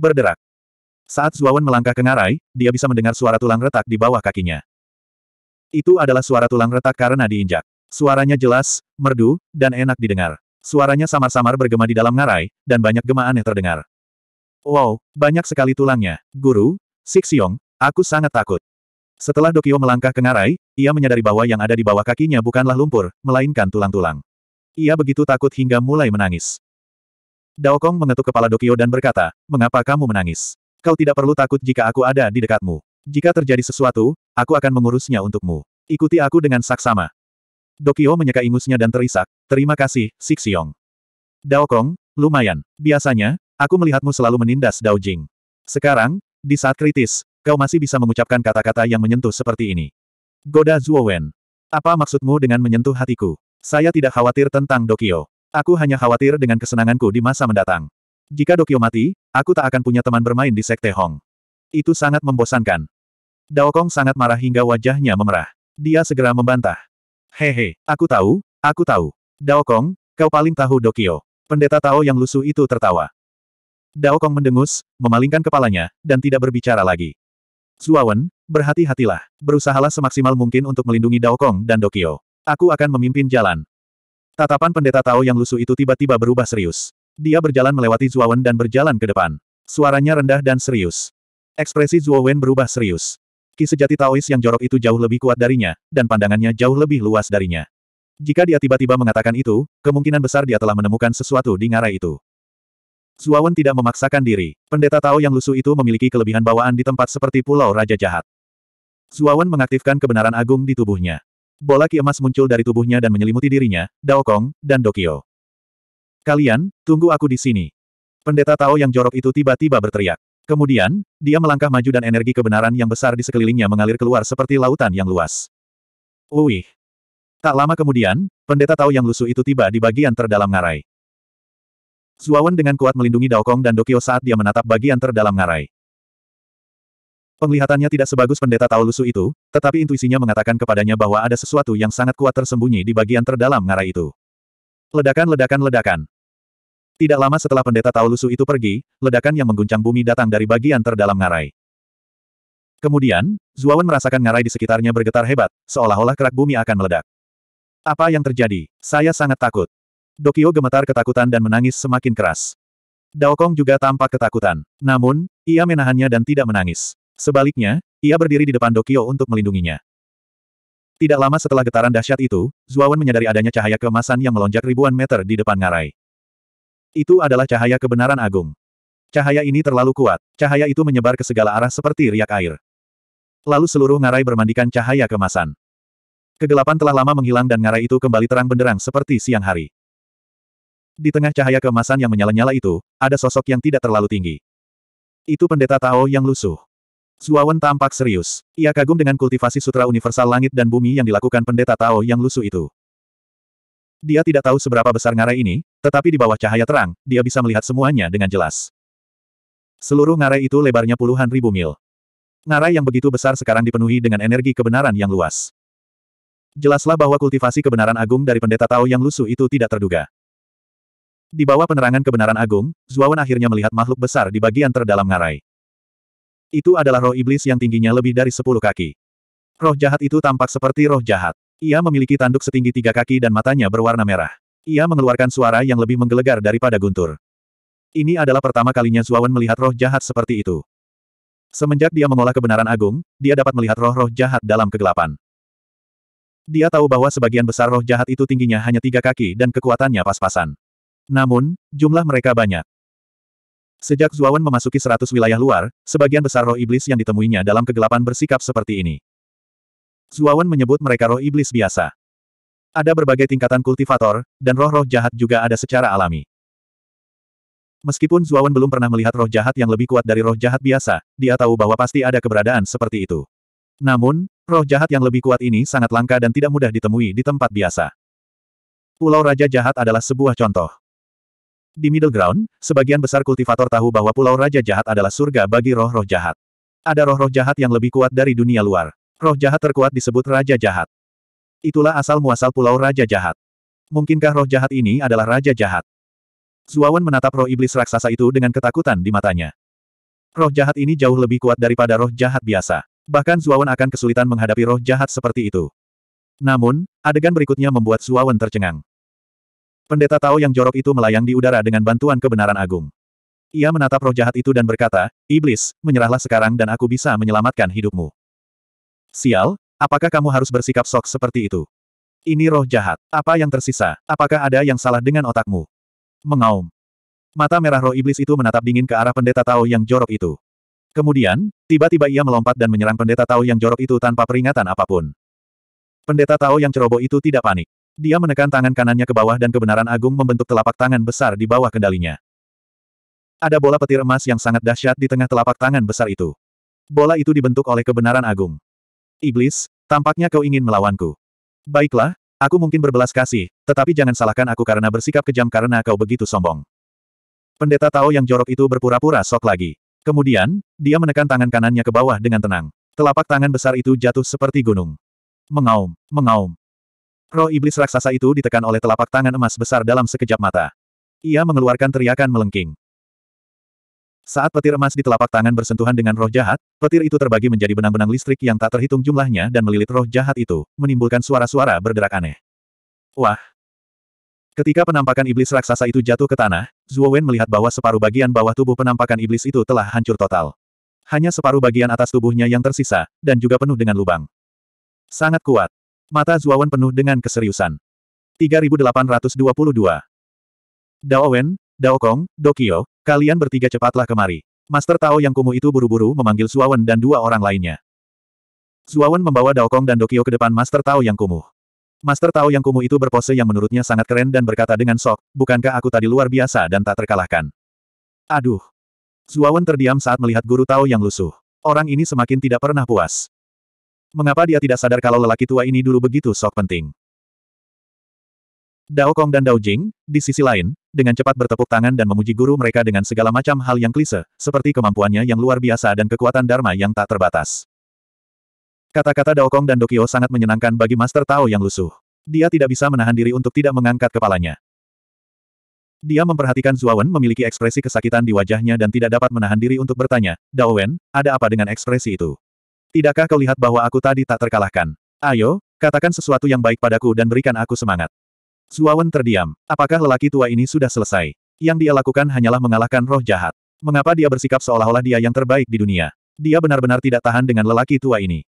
berderak. Saat Zuawan melangkah ke ngarai, dia bisa mendengar suara tulang retak di bawah kakinya. Itu adalah suara tulang retak karena diinjak. Suaranya jelas, merdu, dan enak didengar. Suaranya samar-samar bergema di dalam ngarai, dan banyak gema aneh terdengar. Wow, banyak sekali tulangnya. Guru, Sixiong, aku sangat takut. Setelah Dokio melangkah ke ngarai, ia menyadari bahwa yang ada di bawah kakinya bukanlah lumpur, melainkan tulang-tulang. Ia begitu takut hingga mulai menangis. Daokong mengetuk kepala Dokio dan berkata, mengapa kamu menangis? Kau tidak perlu takut jika aku ada di dekatmu. Jika terjadi sesuatu, aku akan mengurusnya untukmu. Ikuti aku dengan saksama. Dokio menyeka ingusnya dan terisak, terima kasih, Sixiong. Daokong, lumayan. Biasanya, aku melihatmu selalu menindas Dao Jing. Sekarang, di saat kritis, kau masih bisa mengucapkan kata-kata yang menyentuh seperti ini. Goda Zuowen. Apa maksudmu dengan menyentuh hatiku? Saya tidak khawatir tentang Dokio. Aku hanya khawatir dengan kesenanganku di masa mendatang. Jika Dokyo mati, aku tak akan punya teman bermain di Sekte Hong. Itu sangat membosankan. Daokong sangat marah hingga wajahnya memerah. Dia segera membantah. Hehe, aku tahu, aku tahu. Daokong, kau paling tahu Dokyo. Pendeta Tao yang lusuh itu tertawa. Daokong mendengus, memalingkan kepalanya, dan tidak berbicara lagi. Zuawan, berhati-hatilah. Berusahalah semaksimal mungkin untuk melindungi Daokong dan Dokyo. Aku akan memimpin jalan. Tatapan pendeta Tao yang lusuh itu tiba-tiba berubah serius. Dia berjalan melewati Zhuowen dan berjalan ke depan. Suaranya rendah dan serius. Ekspresi Zhuowen berubah serius. Ki sejati Taois yang jorok itu jauh lebih kuat darinya, dan pandangannya jauh lebih luas darinya. Jika dia tiba-tiba mengatakan itu, kemungkinan besar dia telah menemukan sesuatu di ngarai itu. Zuawan tidak memaksakan diri. Pendeta Tao yang lusuh itu memiliki kelebihan bawaan di tempat seperti Pulau Raja Jahat. Zuawan mengaktifkan kebenaran agung di tubuhnya. Bola ki emas muncul dari tubuhnya dan menyelimuti dirinya, Dao Kong, dan Dokio. Kalian, tunggu aku di sini. Pendeta Tao yang jorok itu tiba-tiba berteriak. Kemudian, dia melangkah maju dan energi kebenaran yang besar di sekelilingnya mengalir keluar seperti lautan yang luas. Uih! Tak lama kemudian, pendeta Tao yang lusuh itu tiba di bagian terdalam ngarai. Zuawan dengan kuat melindungi Daokong dan Dokio saat dia menatap bagian terdalam ngarai. Penglihatannya tidak sebagus pendeta Taulusu itu, tetapi intuisinya mengatakan kepadanya bahwa ada sesuatu yang sangat kuat tersembunyi di bagian terdalam ngarai itu. Ledakan ledakan ledakan. Tidak lama setelah pendeta Taulusu itu pergi, ledakan yang mengguncang bumi datang dari bagian terdalam ngarai. Kemudian, Zuawan merasakan ngarai di sekitarnya bergetar hebat, seolah-olah kerak bumi akan meledak. Apa yang terjadi? Saya sangat takut. Dokio gemetar ketakutan dan menangis semakin keras. Daokong juga tampak ketakutan. Namun, ia menahannya dan tidak menangis. Sebaliknya, ia berdiri di depan Dokio untuk melindunginya. Tidak lama setelah getaran dahsyat itu, Zuawan menyadari adanya cahaya kemasan yang melonjak ribuan meter di depan ngarai. Itu adalah cahaya kebenaran agung. Cahaya ini terlalu kuat, cahaya itu menyebar ke segala arah seperti riak air. Lalu seluruh ngarai bermandikan cahaya kemasan. Kegelapan telah lama menghilang dan ngarai itu kembali terang benderang seperti siang hari. Di tengah cahaya kemasan yang menyala-nyala itu, ada sosok yang tidak terlalu tinggi. Itu pendeta Tao yang lusuh. Suawan tampak serius. Ia kagum dengan kultivasi sutra universal langit dan bumi yang dilakukan pendeta Tao yang lusuh itu. Dia tidak tahu seberapa besar ngarai ini, tetapi di bawah cahaya terang, dia bisa melihat semuanya dengan jelas. Seluruh ngarai itu lebarnya puluhan ribu mil. Ngarai yang begitu besar sekarang dipenuhi dengan energi kebenaran yang luas. Jelaslah bahwa kultivasi kebenaran agung dari pendeta Tao yang lusuh itu tidak terduga. Di bawah penerangan kebenaran agung, Zuawan akhirnya melihat makhluk besar di bagian terdalam ngarai. Itu adalah roh iblis yang tingginya lebih dari sepuluh kaki. Roh jahat itu tampak seperti roh jahat. Ia memiliki tanduk setinggi tiga kaki dan matanya berwarna merah. Ia mengeluarkan suara yang lebih menggelegar daripada guntur. Ini adalah pertama kalinya Zuawan melihat roh jahat seperti itu. Semenjak dia mengolah kebenaran agung, dia dapat melihat roh-roh jahat dalam kegelapan. Dia tahu bahwa sebagian besar roh jahat itu tingginya hanya tiga kaki dan kekuatannya pas-pasan. Namun, jumlah mereka banyak. Sejak Zuawan memasuki seratus wilayah luar, sebagian besar roh iblis yang ditemuinya dalam kegelapan bersikap seperti ini. Zuawan menyebut mereka roh iblis biasa. Ada berbagai tingkatan kultivator, dan roh-roh jahat juga ada secara alami. Meskipun Zuawan belum pernah melihat roh jahat yang lebih kuat dari roh jahat biasa, dia tahu bahwa pasti ada keberadaan seperti itu. Namun, roh jahat yang lebih kuat ini sangat langka dan tidak mudah ditemui di tempat biasa. Pulau Raja Jahat adalah sebuah contoh. Di Middle Ground, sebagian besar kultivator tahu bahwa Pulau Raja Jahat adalah surga bagi roh-roh jahat. Ada roh-roh jahat yang lebih kuat dari dunia luar. Roh jahat terkuat disebut Raja Jahat. Itulah asal-muasal Pulau Raja Jahat. Mungkinkah roh jahat ini adalah Raja Jahat? Zuawan menatap roh iblis raksasa itu dengan ketakutan di matanya. Roh jahat ini jauh lebih kuat daripada roh jahat biasa. Bahkan Zuawan akan kesulitan menghadapi roh jahat seperti itu. Namun, adegan berikutnya membuat Zuawan tercengang. Pendeta Tao yang jorok itu melayang di udara dengan bantuan kebenaran agung. Ia menatap roh jahat itu dan berkata, Iblis, menyerahlah sekarang dan aku bisa menyelamatkan hidupmu. Sial, apakah kamu harus bersikap sok seperti itu? Ini roh jahat. Apa yang tersisa? Apakah ada yang salah dengan otakmu? Mengaum. Mata merah roh iblis itu menatap dingin ke arah pendeta Tao yang jorok itu. Kemudian, tiba-tiba ia melompat dan menyerang pendeta Tao yang jorok itu tanpa peringatan apapun. Pendeta Tao yang ceroboh itu tidak panik. Dia menekan tangan kanannya ke bawah dan kebenaran agung membentuk telapak tangan besar di bawah kendalinya. Ada bola petir emas yang sangat dahsyat di tengah telapak tangan besar itu. Bola itu dibentuk oleh kebenaran agung. Iblis, tampaknya kau ingin melawanku. Baiklah, aku mungkin berbelas kasih, tetapi jangan salahkan aku karena bersikap kejam karena kau begitu sombong. Pendeta Tao yang jorok itu berpura-pura sok lagi. Kemudian, dia menekan tangan kanannya ke bawah dengan tenang. Telapak tangan besar itu jatuh seperti gunung. Mengaum, mengaum, Roh iblis raksasa itu ditekan oleh telapak tangan emas besar dalam sekejap mata. Ia mengeluarkan teriakan melengking. Saat petir emas di telapak tangan bersentuhan dengan roh jahat, petir itu terbagi menjadi benang-benang listrik yang tak terhitung jumlahnya dan melilit roh jahat itu, menimbulkan suara-suara berderak aneh. Wah! Ketika penampakan iblis raksasa itu jatuh ke tanah, Wen melihat bahwa separuh bagian bawah tubuh penampakan iblis itu telah hancur total. Hanya separuh bagian atas tubuhnya yang tersisa, dan juga penuh dengan lubang. Sangat kuat. Mata Zuawan penuh dengan keseriusan. 3822. Dao Wen, Dao Kong, Dokio, kalian bertiga cepatlah kemari. Master Tao yang kumuh itu buru-buru memanggil Zuawan dan dua orang lainnya. Zuawan membawa Dao Kong dan Dokio ke depan Master Tao yang kumuh. Master Tao yang kumuh itu berpose yang menurutnya sangat keren dan berkata dengan sok, bukankah aku tadi luar biasa dan tak terkalahkan? Aduh. Zuawan terdiam saat melihat guru Tao yang lusuh. Orang ini semakin tidak pernah puas. Mengapa dia tidak sadar kalau lelaki tua ini dulu begitu sok penting? Dao Kong dan Dao Jing, di sisi lain, dengan cepat bertepuk tangan dan memuji guru mereka dengan segala macam hal yang klise, seperti kemampuannya yang luar biasa dan kekuatan Dharma yang tak terbatas. Kata-kata Dao Kong dan Dokio sangat menyenangkan bagi Master Tao yang lusuh. Dia tidak bisa menahan diri untuk tidak mengangkat kepalanya. Dia memperhatikan Wen memiliki ekspresi kesakitan di wajahnya dan tidak dapat menahan diri untuk bertanya, Dao Wen, ada apa dengan ekspresi itu? Tidakkah kau lihat bahwa aku tadi tak terkalahkan? Ayo, katakan sesuatu yang baik padaku dan berikan aku semangat. Zuawan terdiam. Apakah lelaki tua ini sudah selesai? Yang dia lakukan hanyalah mengalahkan roh jahat. Mengapa dia bersikap seolah-olah dia yang terbaik di dunia? Dia benar-benar tidak tahan dengan lelaki tua ini.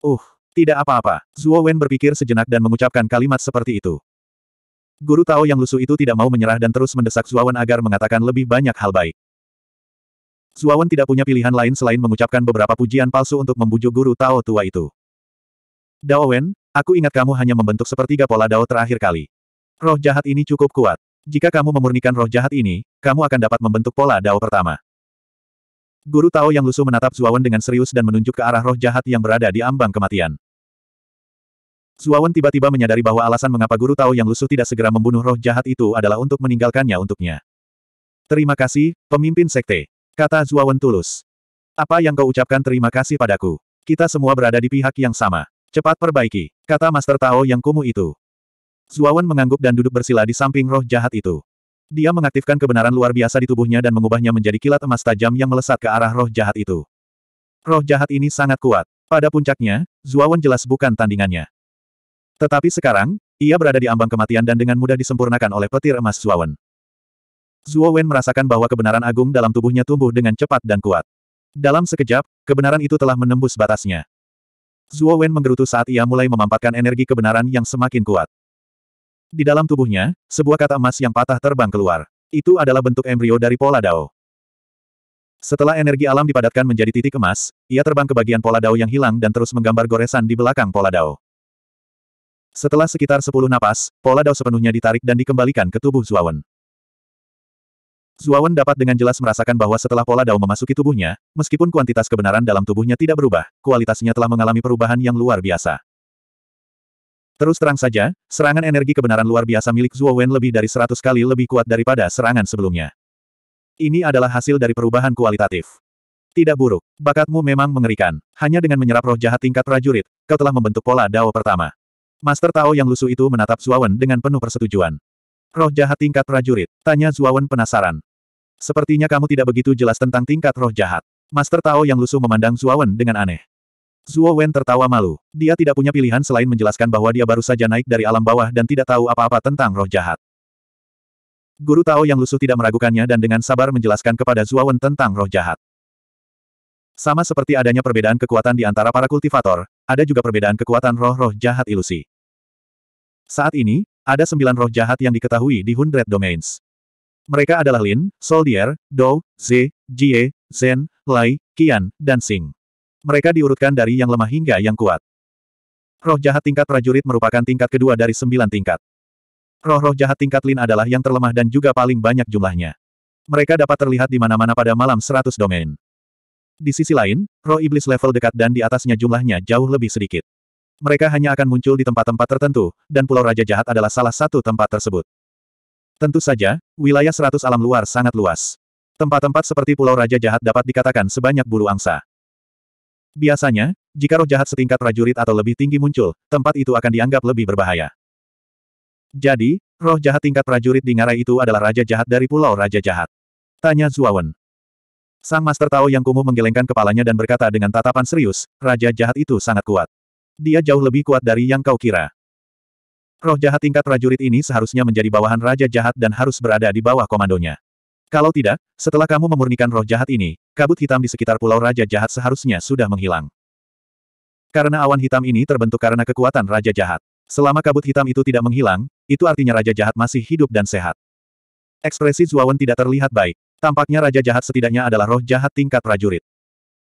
Uh, tidak apa-apa. Zuo Wen berpikir sejenak dan mengucapkan kalimat seperti itu. Guru Tao yang lusuh itu tidak mau menyerah dan terus mendesak Zuawan agar mengatakan lebih banyak hal baik. Suawan tidak punya pilihan lain selain mengucapkan beberapa pujian palsu untuk membujuk guru Tao tua itu. Dao Wen, aku ingat kamu hanya membentuk sepertiga pola Dao terakhir kali. Roh jahat ini cukup kuat. Jika kamu memurnikan roh jahat ini, kamu akan dapat membentuk pola Dao pertama. Guru Tao yang lusuh menatap Zuawan dengan serius dan menunjuk ke arah roh jahat yang berada di ambang kematian. Zuawan tiba-tiba menyadari bahwa alasan mengapa guru Tao yang lusuh tidak segera membunuh roh jahat itu adalah untuk meninggalkannya untuknya. Terima kasih, pemimpin sekte. Kata Zuawan tulus. Apa yang kau ucapkan terima kasih padaku. Kita semua berada di pihak yang sama. Cepat perbaiki, kata Master Tao yang kumuh itu. Zuawan mengangguk dan duduk bersila di samping roh jahat itu. Dia mengaktifkan kebenaran luar biasa di tubuhnya dan mengubahnya menjadi kilat emas tajam yang melesat ke arah roh jahat itu. Roh jahat ini sangat kuat. Pada puncaknya, Zuawan jelas bukan tandingannya. Tetapi sekarang, ia berada di ambang kematian dan dengan mudah disempurnakan oleh petir emas Zuawan. Zuo Wen merasakan bahwa kebenaran agung dalam tubuhnya tumbuh dengan cepat dan kuat. Dalam sekejap, kebenaran itu telah menembus batasnya. Zuo Wen menggerutu saat ia mulai memampatkan energi kebenaran yang semakin kuat. Di dalam tubuhnya, sebuah kata emas yang patah terbang keluar. Itu adalah bentuk embrio dari pola Dao. Setelah energi alam dipadatkan menjadi titik emas, ia terbang ke bagian pola Dao yang hilang dan terus menggambar goresan di belakang pola Dao. Setelah sekitar 10 napas, pola Dao sepenuhnya ditarik dan dikembalikan ke tubuh Wen. Zuawan dapat dengan jelas merasakan bahwa setelah pola Dao memasuki tubuhnya, meskipun kuantitas kebenaran dalam tubuhnya tidak berubah, kualitasnya telah mengalami perubahan yang luar biasa. Terus terang saja, serangan energi kebenaran luar biasa milik Zuowen lebih dari 100 kali lebih kuat daripada serangan sebelumnya. Ini adalah hasil dari perubahan kualitatif. Tidak buruk, bakatmu memang mengerikan. Hanya dengan menyerap roh jahat tingkat prajurit, kau telah membentuk pola Dao pertama. Master Tao yang lusuh itu menatap Zuawan dengan penuh persetujuan. Roh jahat tingkat prajurit, tanya Zuawan penasaran. Sepertinya kamu tidak begitu jelas tentang tingkat roh jahat. Master Tao yang lusuh memandang Wen dengan aneh. Zuo Wen tertawa malu. Dia tidak punya pilihan selain menjelaskan bahwa dia baru saja naik dari alam bawah dan tidak tahu apa-apa tentang roh jahat. Guru Tao yang lusuh tidak meragukannya dan dengan sabar menjelaskan kepada Zuo Wen tentang roh jahat. Sama seperti adanya perbedaan kekuatan di antara para kultivator, ada juga perbedaan kekuatan roh-roh jahat ilusi. Saat ini, ada sembilan roh jahat yang diketahui di Hundred Domains. Mereka adalah Lin, Soldier, Dou, Ze, Jie, Zen, Lai, Qian, dan Sing. Mereka diurutkan dari yang lemah hingga yang kuat. Roh jahat tingkat prajurit merupakan tingkat kedua dari sembilan tingkat. Roh-roh jahat tingkat Lin adalah yang terlemah dan juga paling banyak jumlahnya. Mereka dapat terlihat di mana-mana pada malam seratus domain. Di sisi lain, roh iblis level dekat dan di atasnya jumlahnya jauh lebih sedikit. Mereka hanya akan muncul di tempat-tempat tertentu, dan Pulau Raja Jahat adalah salah satu tempat tersebut. Tentu saja, wilayah seratus alam luar sangat luas. Tempat-tempat seperti Pulau Raja Jahat dapat dikatakan sebanyak bulu angsa. Biasanya, jika roh jahat setingkat prajurit atau lebih tinggi muncul, tempat itu akan dianggap lebih berbahaya. Jadi, roh jahat tingkat prajurit di ngarai itu adalah raja jahat dari Pulau Raja Jahat. Tanya Zuawan. Sang Master Tao yang kumuh menggelengkan kepalanya dan berkata dengan tatapan serius, Raja Jahat itu sangat kuat. Dia jauh lebih kuat dari yang kau kira. Roh jahat tingkat prajurit ini seharusnya menjadi bawahan Raja Jahat dan harus berada di bawah komandonya. Kalau tidak, setelah kamu memurnikan roh jahat ini, kabut hitam di sekitar pulau Raja Jahat seharusnya sudah menghilang. Karena awan hitam ini terbentuk karena kekuatan Raja Jahat. Selama kabut hitam itu tidak menghilang, itu artinya Raja Jahat masih hidup dan sehat. Ekspresi Zuawan tidak terlihat baik. Tampaknya Raja Jahat setidaknya adalah roh jahat tingkat prajurit.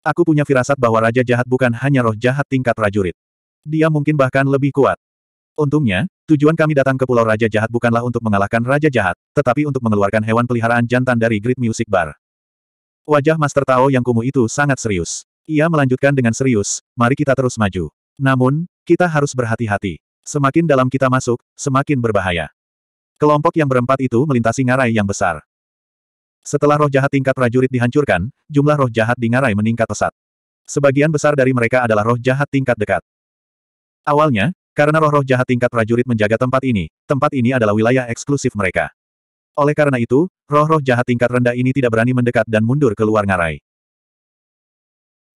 Aku punya firasat bahwa Raja Jahat bukan hanya roh jahat tingkat prajurit. Dia mungkin bahkan lebih kuat. Untungnya, Tujuan kami datang ke Pulau Raja Jahat bukanlah untuk mengalahkan Raja Jahat, tetapi untuk mengeluarkan hewan peliharaan jantan dari Great Music Bar. Wajah Master Tao yang kumuh itu sangat serius. Ia melanjutkan dengan serius, mari kita terus maju. Namun, kita harus berhati-hati. Semakin dalam kita masuk, semakin berbahaya. Kelompok yang berempat itu melintasi ngarai yang besar. Setelah roh jahat tingkat prajurit dihancurkan, jumlah roh jahat di ngarai meningkat pesat. Sebagian besar dari mereka adalah roh jahat tingkat dekat. Awalnya, karena roh-roh jahat tingkat prajurit menjaga tempat ini, tempat ini adalah wilayah eksklusif mereka. Oleh karena itu, roh-roh jahat tingkat rendah ini tidak berani mendekat dan mundur ke luar ngarai.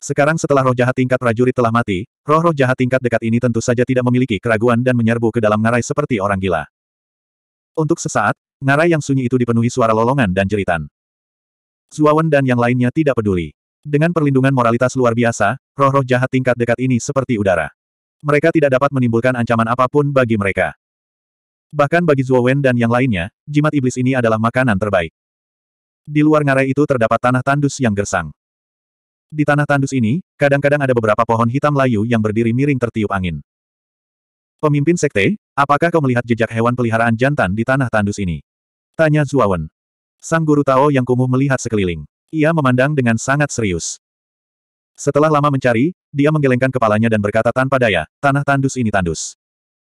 Sekarang setelah roh jahat tingkat prajurit telah mati, roh-roh jahat tingkat dekat ini tentu saja tidak memiliki keraguan dan menyerbu ke dalam ngarai seperti orang gila. Untuk sesaat, ngarai yang sunyi itu dipenuhi suara lolongan dan jeritan. Zuawan dan yang lainnya tidak peduli. Dengan perlindungan moralitas luar biasa, roh-roh jahat tingkat dekat ini seperti udara mereka tidak dapat menimbulkan ancaman apapun bagi mereka. Bahkan bagi Zuo Wen dan yang lainnya, jimat iblis ini adalah makanan terbaik. Di luar ngarai itu terdapat tanah tandus yang gersang. Di tanah tandus ini, kadang-kadang ada beberapa pohon hitam layu yang berdiri miring tertiup angin. Pemimpin sekte, apakah kau melihat jejak hewan peliharaan jantan di tanah tandus ini? Tanya Wen. Sang guru Tao yang kumuh melihat sekeliling. Ia memandang dengan sangat serius. Setelah lama mencari, dia menggelengkan kepalanya dan berkata tanpa daya, tanah tandus ini tandus.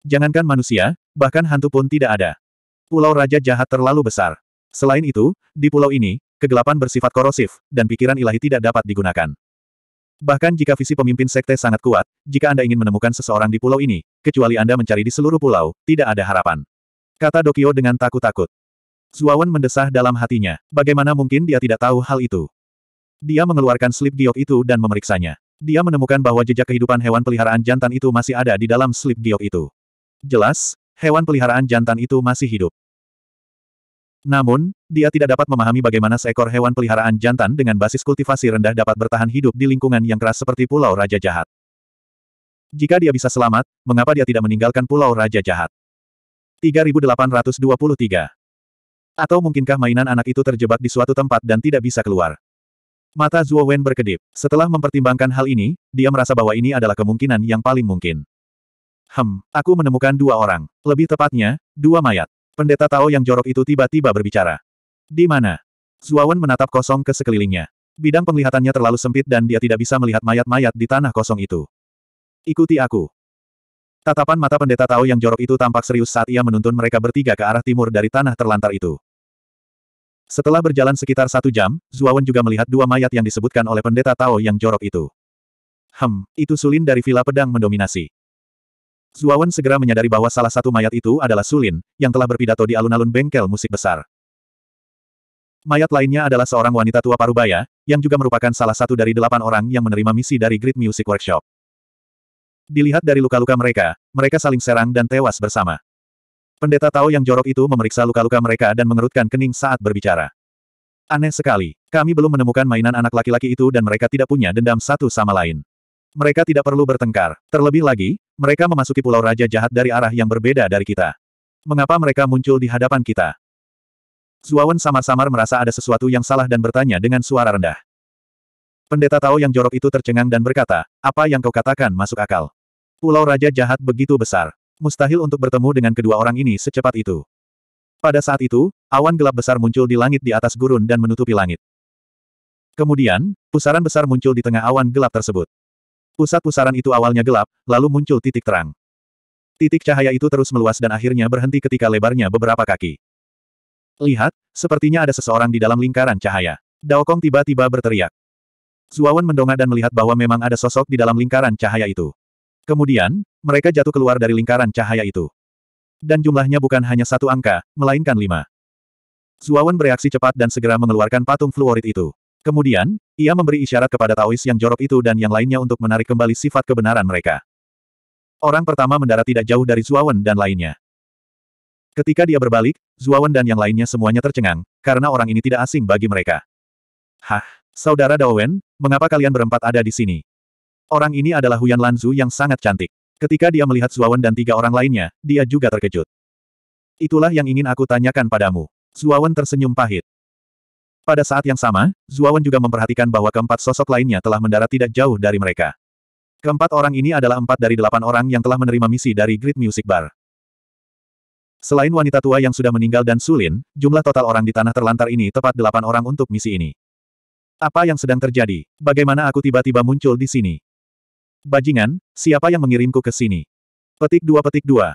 Jangankan manusia, bahkan hantu pun tidak ada. Pulau Raja Jahat terlalu besar. Selain itu, di pulau ini, kegelapan bersifat korosif, dan pikiran ilahi tidak dapat digunakan. Bahkan jika visi pemimpin sekte sangat kuat, jika Anda ingin menemukan seseorang di pulau ini, kecuali Anda mencari di seluruh pulau, tidak ada harapan. Kata Dokio dengan takut-takut. Zuawan mendesah dalam hatinya. Bagaimana mungkin dia tidak tahu hal itu? Dia mengeluarkan slip giok itu dan memeriksanya. Dia menemukan bahwa jejak kehidupan hewan peliharaan jantan itu masih ada di dalam slip giok itu. Jelas, hewan peliharaan jantan itu masih hidup. Namun, dia tidak dapat memahami bagaimana seekor hewan peliharaan jantan dengan basis kultivasi rendah dapat bertahan hidup di lingkungan yang keras seperti Pulau Raja Jahat. Jika dia bisa selamat, mengapa dia tidak meninggalkan Pulau Raja Jahat? 3823 Atau mungkinkah mainan anak itu terjebak di suatu tempat dan tidak bisa keluar? Mata Zuo Wen berkedip. Setelah mempertimbangkan hal ini, dia merasa bahwa ini adalah kemungkinan yang paling mungkin. Hem, aku menemukan dua orang. Lebih tepatnya, dua mayat. Pendeta Tao yang jorok itu tiba-tiba berbicara. Di mana? Wen menatap kosong ke sekelilingnya. Bidang penglihatannya terlalu sempit dan dia tidak bisa melihat mayat-mayat di tanah kosong itu. Ikuti aku. Tatapan mata pendeta Tao yang jorok itu tampak serius saat ia menuntun mereka bertiga ke arah timur dari tanah terlantar itu. Setelah berjalan sekitar satu jam, Zuawan juga melihat dua mayat yang disebutkan oleh pendeta Tao yang jorok itu. Hem, itu Sulin dari Villa Pedang mendominasi. Zuawan segera menyadari bahwa salah satu mayat itu adalah Sulin, yang telah berpidato di alun-alun bengkel musik besar. Mayat lainnya adalah seorang wanita tua parubaya, yang juga merupakan salah satu dari delapan orang yang menerima misi dari Great Music Workshop. Dilihat dari luka-luka mereka, mereka saling serang dan tewas bersama. Pendeta Tao yang jorok itu memeriksa luka-luka mereka dan mengerutkan kening saat berbicara. Aneh sekali, kami belum menemukan mainan anak laki-laki itu dan mereka tidak punya dendam satu sama lain. Mereka tidak perlu bertengkar. Terlebih lagi, mereka memasuki pulau raja jahat dari arah yang berbeda dari kita. Mengapa mereka muncul di hadapan kita? Zuawan samar-samar merasa ada sesuatu yang salah dan bertanya dengan suara rendah. Pendeta Tao yang jorok itu tercengang dan berkata, apa yang kau katakan masuk akal. Pulau Raja jahat begitu besar. Mustahil untuk bertemu dengan kedua orang ini secepat itu. Pada saat itu, awan gelap besar muncul di langit di atas gurun dan menutupi langit. Kemudian, pusaran besar muncul di tengah awan gelap tersebut. Pusat pusaran itu awalnya gelap, lalu muncul titik terang. Titik cahaya itu terus meluas dan akhirnya berhenti ketika lebarnya beberapa kaki. Lihat, sepertinya ada seseorang di dalam lingkaran cahaya. Daokong tiba-tiba berteriak. Zuawan mendongak dan melihat bahwa memang ada sosok di dalam lingkaran cahaya itu. Kemudian, mereka jatuh keluar dari lingkaran cahaya itu. Dan jumlahnya bukan hanya satu angka, melainkan lima. Zuawan bereaksi cepat dan segera mengeluarkan patung fluorit itu. Kemudian, ia memberi isyarat kepada Taois yang jorok itu dan yang lainnya untuk menarik kembali sifat kebenaran mereka. Orang pertama mendarat tidak jauh dari Zuawan dan lainnya. Ketika dia berbalik, Zuawan dan yang lainnya semuanya tercengang, karena orang ini tidak asing bagi mereka. Hah, Saudara Dawen, mengapa kalian berempat ada di sini? Orang ini adalah Huyan Lanzu yang sangat cantik. Ketika dia melihat Zuawan dan tiga orang lainnya, dia juga terkejut. Itulah yang ingin aku tanyakan padamu. Zuawan tersenyum pahit. Pada saat yang sama, Zuawan juga memperhatikan bahwa keempat sosok lainnya telah mendarat tidak jauh dari mereka. Keempat orang ini adalah empat dari delapan orang yang telah menerima misi dari Great Music Bar. Selain wanita tua yang sudah meninggal dan Sulin, jumlah total orang di tanah terlantar ini tepat delapan orang untuk misi ini. Apa yang sedang terjadi? Bagaimana aku tiba-tiba muncul di sini? Bajingan, siapa yang mengirimku ke sini? Petik dua petik dua.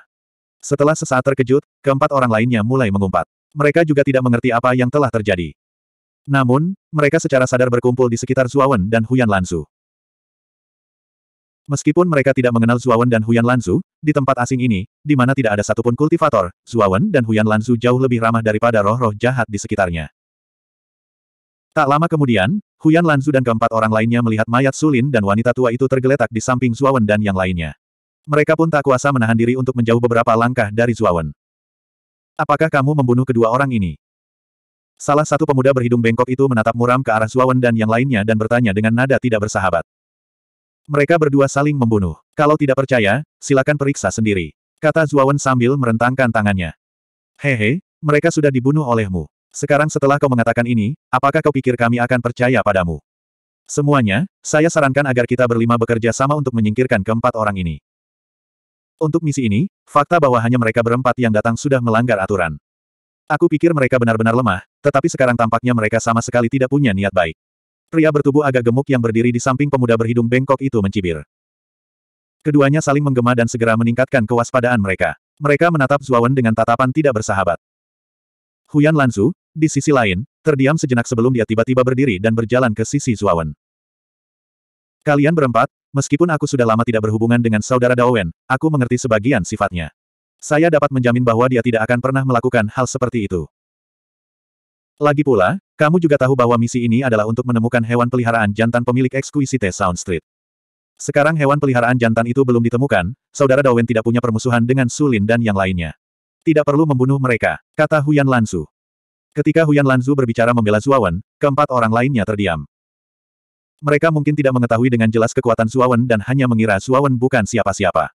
Setelah sesaat terkejut, keempat orang lainnya mulai mengumpat. Mereka juga tidak mengerti apa yang telah terjadi. Namun, mereka secara sadar berkumpul di sekitar Zuawan dan Huyan Lanzu. Meskipun mereka tidak mengenal Zuawan dan Huyan Lanzu, di tempat asing ini, di mana tidak ada satupun kultivator, Zuawan dan Huyan Lanzu jauh lebih ramah daripada roh-roh jahat di sekitarnya. Tak lama kemudian, Huyan Lanzu dan keempat orang lainnya melihat mayat Sulin dan wanita tua itu tergeletak di samping Zuawan dan yang lainnya. Mereka pun tak kuasa menahan diri untuk menjauh beberapa langkah dari Zuawan. Apakah kamu membunuh kedua orang ini? Salah satu pemuda berhidung bengkok itu menatap muram ke arah Zuawan dan yang lainnya dan bertanya dengan nada tidak bersahabat. Mereka berdua saling membunuh. Kalau tidak percaya, silakan periksa sendiri. Kata Zuawan sambil merentangkan tangannya. Hehe, mereka sudah dibunuh olehmu. Sekarang setelah kau mengatakan ini, apakah kau pikir kami akan percaya padamu? Semuanya, saya sarankan agar kita berlima bekerja sama untuk menyingkirkan keempat orang ini. Untuk misi ini, fakta bahwa hanya mereka berempat yang datang sudah melanggar aturan. Aku pikir mereka benar-benar lemah, tetapi sekarang tampaknya mereka sama sekali tidak punya niat baik. Pria bertubuh agak gemuk yang berdiri di samping pemuda berhidung bengkok itu mencibir. Keduanya saling menggema dan segera meningkatkan kewaspadaan mereka. Mereka menatap Zuawan dengan tatapan tidak bersahabat. Huyan Lanzu, di sisi lain, terdiam sejenak sebelum dia tiba-tiba berdiri dan berjalan ke sisi Zuawan. Kalian berempat, meskipun aku sudah lama tidak berhubungan dengan saudara Daowen, aku mengerti sebagian sifatnya. Saya dapat menjamin bahwa dia tidak akan pernah melakukan hal seperti itu. Lagi pula, kamu juga tahu bahwa misi ini adalah untuk menemukan hewan peliharaan jantan pemilik Exquisite Sound Street. Sekarang hewan peliharaan jantan itu belum ditemukan, saudara Dawen tidak punya permusuhan dengan Sulin dan yang lainnya. Tidak perlu membunuh mereka, kata Huyan Lansu. Ketika Huyan Lanzu berbicara membela Zuawan, keempat orang lainnya terdiam. Mereka mungkin tidak mengetahui dengan jelas kekuatan Zuawan dan hanya mengira Zuawan bukan siapa-siapa.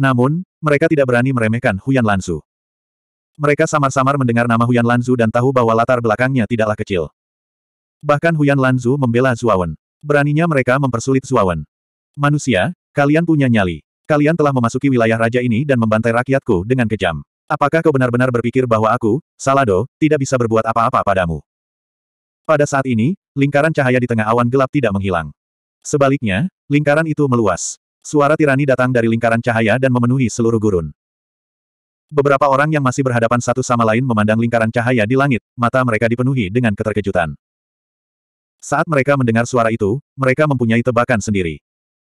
Namun, mereka tidak berani meremehkan Huyan Lanzu. Mereka samar-samar mendengar nama Huyan Lanzu dan tahu bahwa latar belakangnya tidaklah kecil. Bahkan Huyan Lanzu membela Zuawan. Beraninya mereka mempersulit Zuawan. Manusia, kalian punya nyali. Kalian telah memasuki wilayah raja ini dan membantai rakyatku dengan kejam. Apakah kau benar-benar berpikir bahwa aku, Salado, tidak bisa berbuat apa-apa padamu? Pada saat ini, lingkaran cahaya di tengah awan gelap tidak menghilang. Sebaliknya, lingkaran itu meluas. Suara tirani datang dari lingkaran cahaya dan memenuhi seluruh gurun. Beberapa orang yang masih berhadapan satu sama lain memandang lingkaran cahaya di langit, mata mereka dipenuhi dengan keterkejutan. Saat mereka mendengar suara itu, mereka mempunyai tebakan sendiri.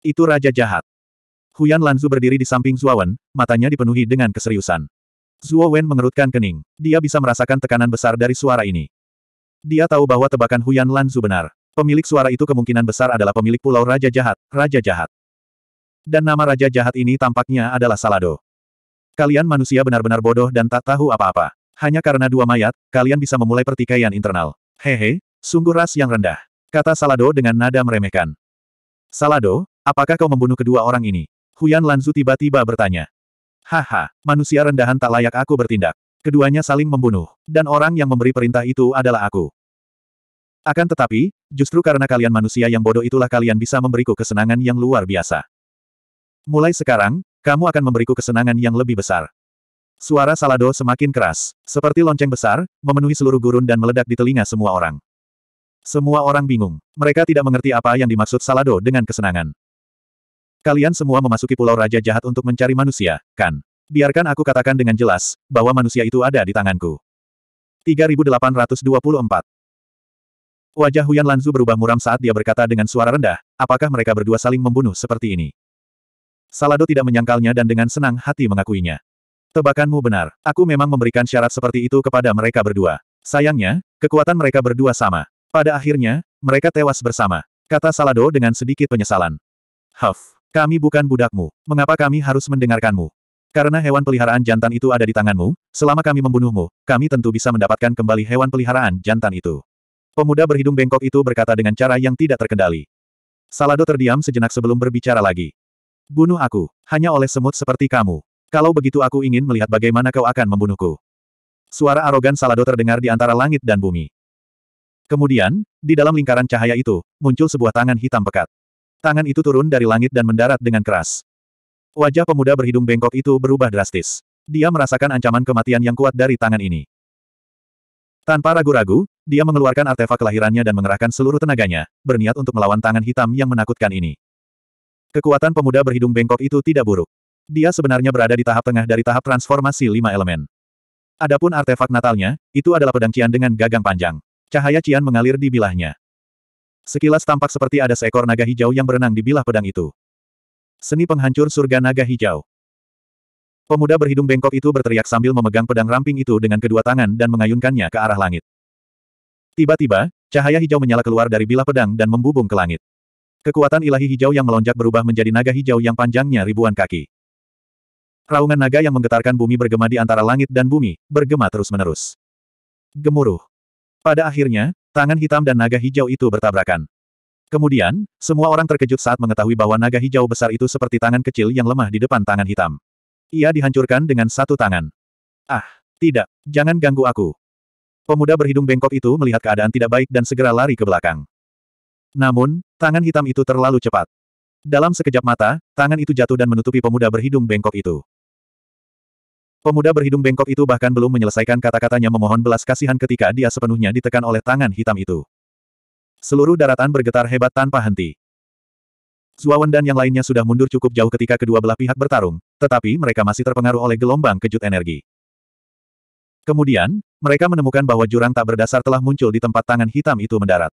Itu Raja Jahat. Huyan Lanzu berdiri di samping Zuawan, matanya dipenuhi dengan keseriusan. Zuo Wen mengerutkan kening. Dia bisa merasakan tekanan besar dari suara ini. Dia tahu bahwa tebakan Huyan Lan Zu benar. Pemilik suara itu kemungkinan besar adalah pemilik pulau Raja Jahat, Raja Jahat. Dan nama Raja Jahat ini tampaknya adalah Salado. Kalian manusia benar-benar bodoh dan tak tahu apa-apa. Hanya karena dua mayat, kalian bisa memulai pertikaian internal. Hehe, sungguh ras yang rendah. Kata Salado dengan nada meremehkan. Salado, apakah kau membunuh kedua orang ini? Huyan Lanzu tiba-tiba bertanya. Haha, manusia rendahan tak layak aku bertindak. Keduanya saling membunuh, dan orang yang memberi perintah itu adalah aku. Akan tetapi, justru karena kalian manusia yang bodoh itulah kalian bisa memberiku kesenangan yang luar biasa. Mulai sekarang, kamu akan memberiku kesenangan yang lebih besar. Suara Salado semakin keras, seperti lonceng besar, memenuhi seluruh gurun dan meledak di telinga semua orang. Semua orang bingung. Mereka tidak mengerti apa yang dimaksud Salado dengan kesenangan. Kalian semua memasuki pulau Raja Jahat untuk mencari manusia, kan? Biarkan aku katakan dengan jelas, bahwa manusia itu ada di tanganku. 3824 Wajah Huyan Lanzu berubah muram saat dia berkata dengan suara rendah, apakah mereka berdua saling membunuh seperti ini? Salado tidak menyangkalnya dan dengan senang hati mengakuinya. Tebakanmu benar, aku memang memberikan syarat seperti itu kepada mereka berdua. Sayangnya, kekuatan mereka berdua sama. Pada akhirnya, mereka tewas bersama, kata Salado dengan sedikit penyesalan. Huff. Kami bukan budakmu. Mengapa kami harus mendengarkanmu? Karena hewan peliharaan jantan itu ada di tanganmu, selama kami membunuhmu, kami tentu bisa mendapatkan kembali hewan peliharaan jantan itu. Pemuda berhidung bengkok itu berkata dengan cara yang tidak terkendali. Salado terdiam sejenak sebelum berbicara lagi. Bunuh aku, hanya oleh semut seperti kamu. Kalau begitu aku ingin melihat bagaimana kau akan membunuhku. Suara arogan Salado terdengar di antara langit dan bumi. Kemudian, di dalam lingkaran cahaya itu, muncul sebuah tangan hitam pekat. Tangan itu turun dari langit dan mendarat dengan keras. Wajah pemuda berhidung bengkok itu berubah drastis. Dia merasakan ancaman kematian yang kuat dari tangan ini. Tanpa ragu-ragu, dia mengeluarkan artefak kelahirannya dan mengerahkan seluruh tenaganya, berniat untuk melawan tangan hitam yang menakutkan ini. Kekuatan pemuda berhidung bengkok itu tidak buruk. Dia sebenarnya berada di tahap tengah dari tahap transformasi lima elemen. Adapun artefak natalnya, itu adalah pedang Cian dengan gagang panjang. Cahaya Cian mengalir di bilahnya. Sekilas tampak seperti ada seekor naga hijau yang berenang di bilah pedang itu. Seni penghancur surga naga hijau. Pemuda berhidung bengkok itu berteriak sambil memegang pedang ramping itu dengan kedua tangan dan mengayunkannya ke arah langit. Tiba-tiba, cahaya hijau menyala keluar dari bilah pedang dan membubung ke langit. Kekuatan ilahi hijau yang melonjak berubah menjadi naga hijau yang panjangnya ribuan kaki. Raungan naga yang menggetarkan bumi bergema di antara langit dan bumi, bergema terus-menerus. Gemuruh. Pada akhirnya, Tangan hitam dan naga hijau itu bertabrakan. Kemudian, semua orang terkejut saat mengetahui bahwa naga hijau besar itu seperti tangan kecil yang lemah di depan tangan hitam. Ia dihancurkan dengan satu tangan. Ah, tidak, jangan ganggu aku. Pemuda berhidung bengkok itu melihat keadaan tidak baik dan segera lari ke belakang. Namun, tangan hitam itu terlalu cepat. Dalam sekejap mata, tangan itu jatuh dan menutupi pemuda berhidung bengkok itu. Pemuda berhidung bengkok itu bahkan belum menyelesaikan kata-katanya memohon belas kasihan ketika dia sepenuhnya ditekan oleh tangan hitam itu. Seluruh daratan bergetar hebat tanpa henti. Zuawan dan yang lainnya sudah mundur cukup jauh ketika kedua belah pihak bertarung, tetapi mereka masih terpengaruh oleh gelombang kejut energi. Kemudian, mereka menemukan bahwa jurang tak berdasar telah muncul di tempat tangan hitam itu mendarat.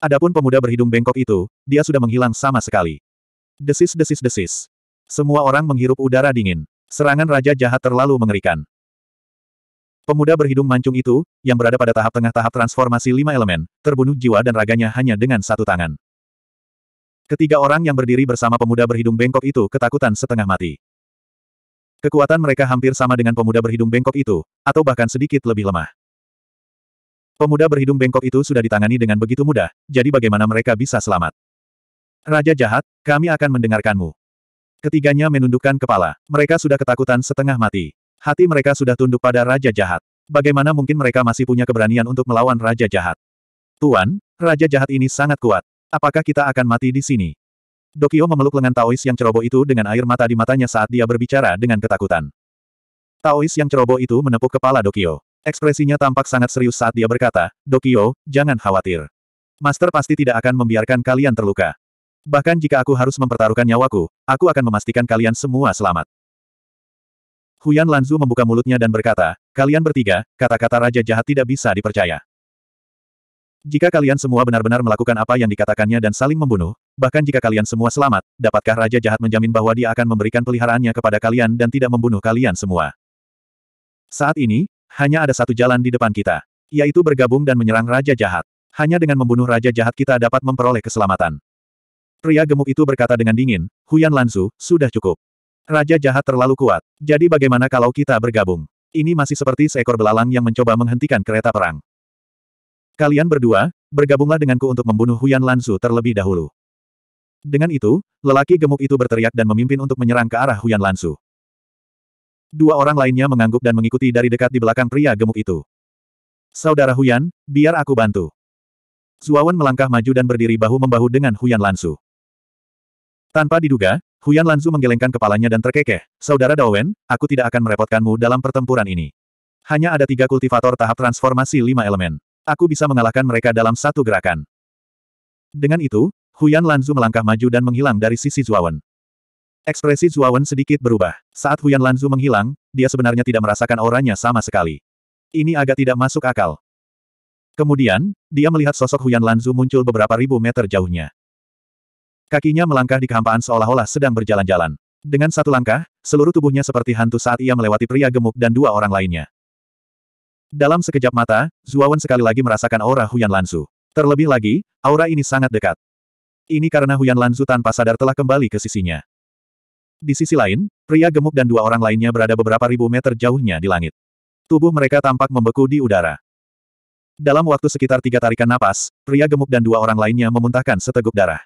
Adapun pemuda berhidung bengkok itu, dia sudah menghilang sama sekali. Desis-desis-desis. Semua orang menghirup udara dingin. Serangan Raja Jahat terlalu mengerikan. Pemuda berhidung mancung itu, yang berada pada tahap tengah tahap transformasi lima elemen, terbunuh jiwa dan raganya hanya dengan satu tangan. Ketiga orang yang berdiri bersama pemuda berhidung bengkok itu ketakutan setengah mati. Kekuatan mereka hampir sama dengan pemuda berhidung bengkok itu, atau bahkan sedikit lebih lemah. Pemuda berhidung bengkok itu sudah ditangani dengan begitu mudah, jadi bagaimana mereka bisa selamat? Raja jahat, kami akan mendengarkanmu. Ketiganya menundukkan kepala. Mereka sudah ketakutan setengah mati. Hati mereka sudah tunduk pada Raja Jahat. Bagaimana mungkin mereka masih punya keberanian untuk melawan Raja Jahat? Tuan, Raja Jahat ini sangat kuat. Apakah kita akan mati di sini? Dokio memeluk lengan Taois yang ceroboh itu dengan air mata di matanya saat dia berbicara dengan ketakutan. Taois yang ceroboh itu menepuk kepala Dokio. Ekspresinya tampak sangat serius saat dia berkata, Dokio, jangan khawatir. Master pasti tidak akan membiarkan kalian terluka. Bahkan jika aku harus mempertaruhkan nyawaku, aku akan memastikan kalian semua selamat. Huyan Lanzu membuka mulutnya dan berkata, kalian bertiga, kata-kata Raja Jahat tidak bisa dipercaya. Jika kalian semua benar-benar melakukan apa yang dikatakannya dan saling membunuh, bahkan jika kalian semua selamat, dapatkah Raja Jahat menjamin bahwa dia akan memberikan peliharaannya kepada kalian dan tidak membunuh kalian semua? Saat ini, hanya ada satu jalan di depan kita, yaitu bergabung dan menyerang Raja Jahat. Hanya dengan membunuh Raja Jahat kita dapat memperoleh keselamatan. Pria gemuk itu berkata dengan dingin, Huyan Lanzu, sudah cukup. Raja jahat terlalu kuat, jadi bagaimana kalau kita bergabung? Ini masih seperti seekor belalang yang mencoba menghentikan kereta perang. Kalian berdua, bergabunglah denganku untuk membunuh Huyan Lanzu terlebih dahulu. Dengan itu, lelaki gemuk itu berteriak dan memimpin untuk menyerang ke arah Huyan Lanzu. Dua orang lainnya mengangguk dan mengikuti dari dekat di belakang pria gemuk itu. Saudara Huyan, biar aku bantu. Zuawan melangkah maju dan berdiri bahu-membahu dengan Huyan Lansu. Tanpa diduga, Huyan Lanzu menggelengkan kepalanya dan terkekeh, Saudara Dawen, aku tidak akan merepotkanmu dalam pertempuran ini. Hanya ada tiga kultivator tahap transformasi lima elemen. Aku bisa mengalahkan mereka dalam satu gerakan. Dengan itu, Huyan Lanzu melangkah maju dan menghilang dari sisi Zuawan. Ekspresi Zuawan sedikit berubah. Saat Huyan Lanzu menghilang, dia sebenarnya tidak merasakan auranya sama sekali. Ini agak tidak masuk akal. Kemudian, dia melihat sosok Huyan Lanzu muncul beberapa ribu meter jauhnya. Kakinya melangkah di kehampaan seolah-olah sedang berjalan-jalan. Dengan satu langkah, seluruh tubuhnya seperti hantu saat ia melewati pria gemuk dan dua orang lainnya. Dalam sekejap mata, Zuawan sekali lagi merasakan aura Huyan Lanzu. Terlebih lagi, aura ini sangat dekat. Ini karena Huyan Lanzu tanpa sadar telah kembali ke sisinya. Di sisi lain, pria gemuk dan dua orang lainnya berada beberapa ribu meter jauhnya di langit. Tubuh mereka tampak membeku di udara. Dalam waktu sekitar tiga tarikan napas, pria gemuk dan dua orang lainnya memuntahkan seteguk darah.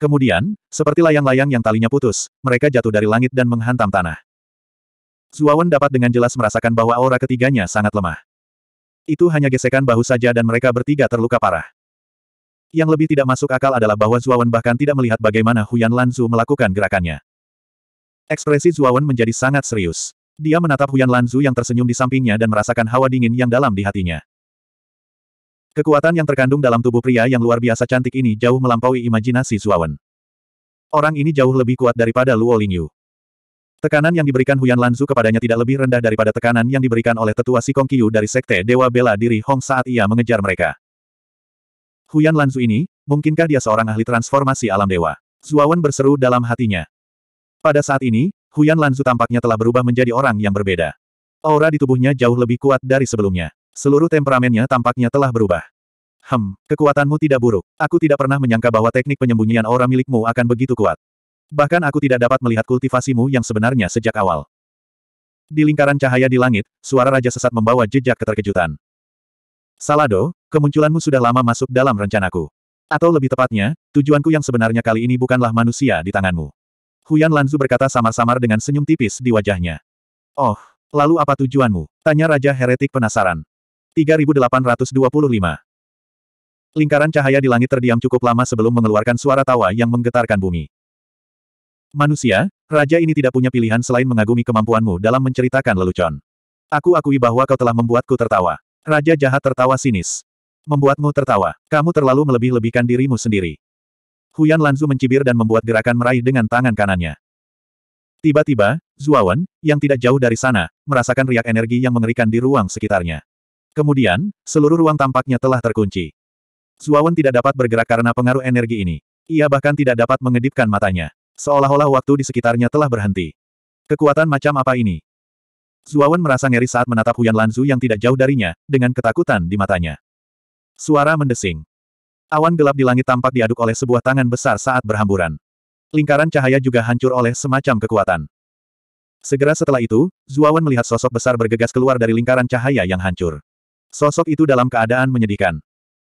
Kemudian, seperti layang-layang yang talinya putus, mereka jatuh dari langit dan menghantam tanah. Zuawan dapat dengan jelas merasakan bahwa aura ketiganya sangat lemah. Itu hanya gesekan bahu saja dan mereka bertiga terluka parah. Yang lebih tidak masuk akal adalah bahwa Zuawan bahkan tidak melihat bagaimana Huyan Lanzu melakukan gerakannya. Ekspresi Zuawan menjadi sangat serius. Dia menatap Huyan Lanzu yang tersenyum di sampingnya dan merasakan hawa dingin yang dalam di hatinya. Kekuatan yang terkandung dalam tubuh pria yang luar biasa cantik ini jauh melampaui imajinasi Zuawan. Orang ini jauh lebih kuat daripada Luo Lingyu. Tekanan yang diberikan Huyan Lanzu kepadanya tidak lebih rendah daripada tekanan yang diberikan oleh tetua Sikong Kyu dari Sekte Dewa Bela Diri Hong saat ia mengejar mereka. Huyan Lanzu ini, mungkinkah dia seorang ahli transformasi alam dewa? Zuawan berseru dalam hatinya. Pada saat ini, Huyan Lanzu tampaknya telah berubah menjadi orang yang berbeda. Aura di tubuhnya jauh lebih kuat dari sebelumnya. Seluruh temperamennya tampaknya telah berubah. Hem, kekuatanmu tidak buruk. Aku tidak pernah menyangka bahwa teknik penyembunyian aura milikmu akan begitu kuat. Bahkan aku tidak dapat melihat kultivasimu yang sebenarnya sejak awal. Di lingkaran cahaya di langit, suara Raja Sesat membawa jejak keterkejutan. Salado, kemunculanmu sudah lama masuk dalam rencanaku. Atau lebih tepatnya, tujuanku yang sebenarnya kali ini bukanlah manusia di tanganmu. Huyan Lanzu berkata samar-samar dengan senyum tipis di wajahnya. Oh, lalu apa tujuanmu? Tanya Raja Heretik penasaran. 3825. Lingkaran cahaya di langit terdiam cukup lama sebelum mengeluarkan suara tawa yang menggetarkan bumi. Manusia, raja ini tidak punya pilihan selain mengagumi kemampuanmu dalam menceritakan lelucon. Aku akui bahwa kau telah membuatku tertawa. Raja jahat tertawa sinis. Membuatmu tertawa. Kamu terlalu melebih-lebihkan dirimu sendiri. Huyan Lanzu mencibir dan membuat gerakan meraih dengan tangan kanannya. Tiba-tiba, Zuawan, yang tidak jauh dari sana, merasakan riak energi yang mengerikan di ruang sekitarnya. Kemudian, seluruh ruang tampaknya telah terkunci. Zuawan tidak dapat bergerak karena pengaruh energi ini. Ia bahkan tidak dapat mengedipkan matanya. Seolah-olah waktu di sekitarnya telah berhenti. Kekuatan macam apa ini? Zuawan merasa ngeri saat menatap Huyan Lanzu yang tidak jauh darinya, dengan ketakutan di matanya. Suara mendesing. Awan gelap di langit tampak diaduk oleh sebuah tangan besar saat berhamburan. Lingkaran cahaya juga hancur oleh semacam kekuatan. Segera setelah itu, Zuawan melihat sosok besar bergegas keluar dari lingkaran cahaya yang hancur. Sosok itu dalam keadaan menyedihkan.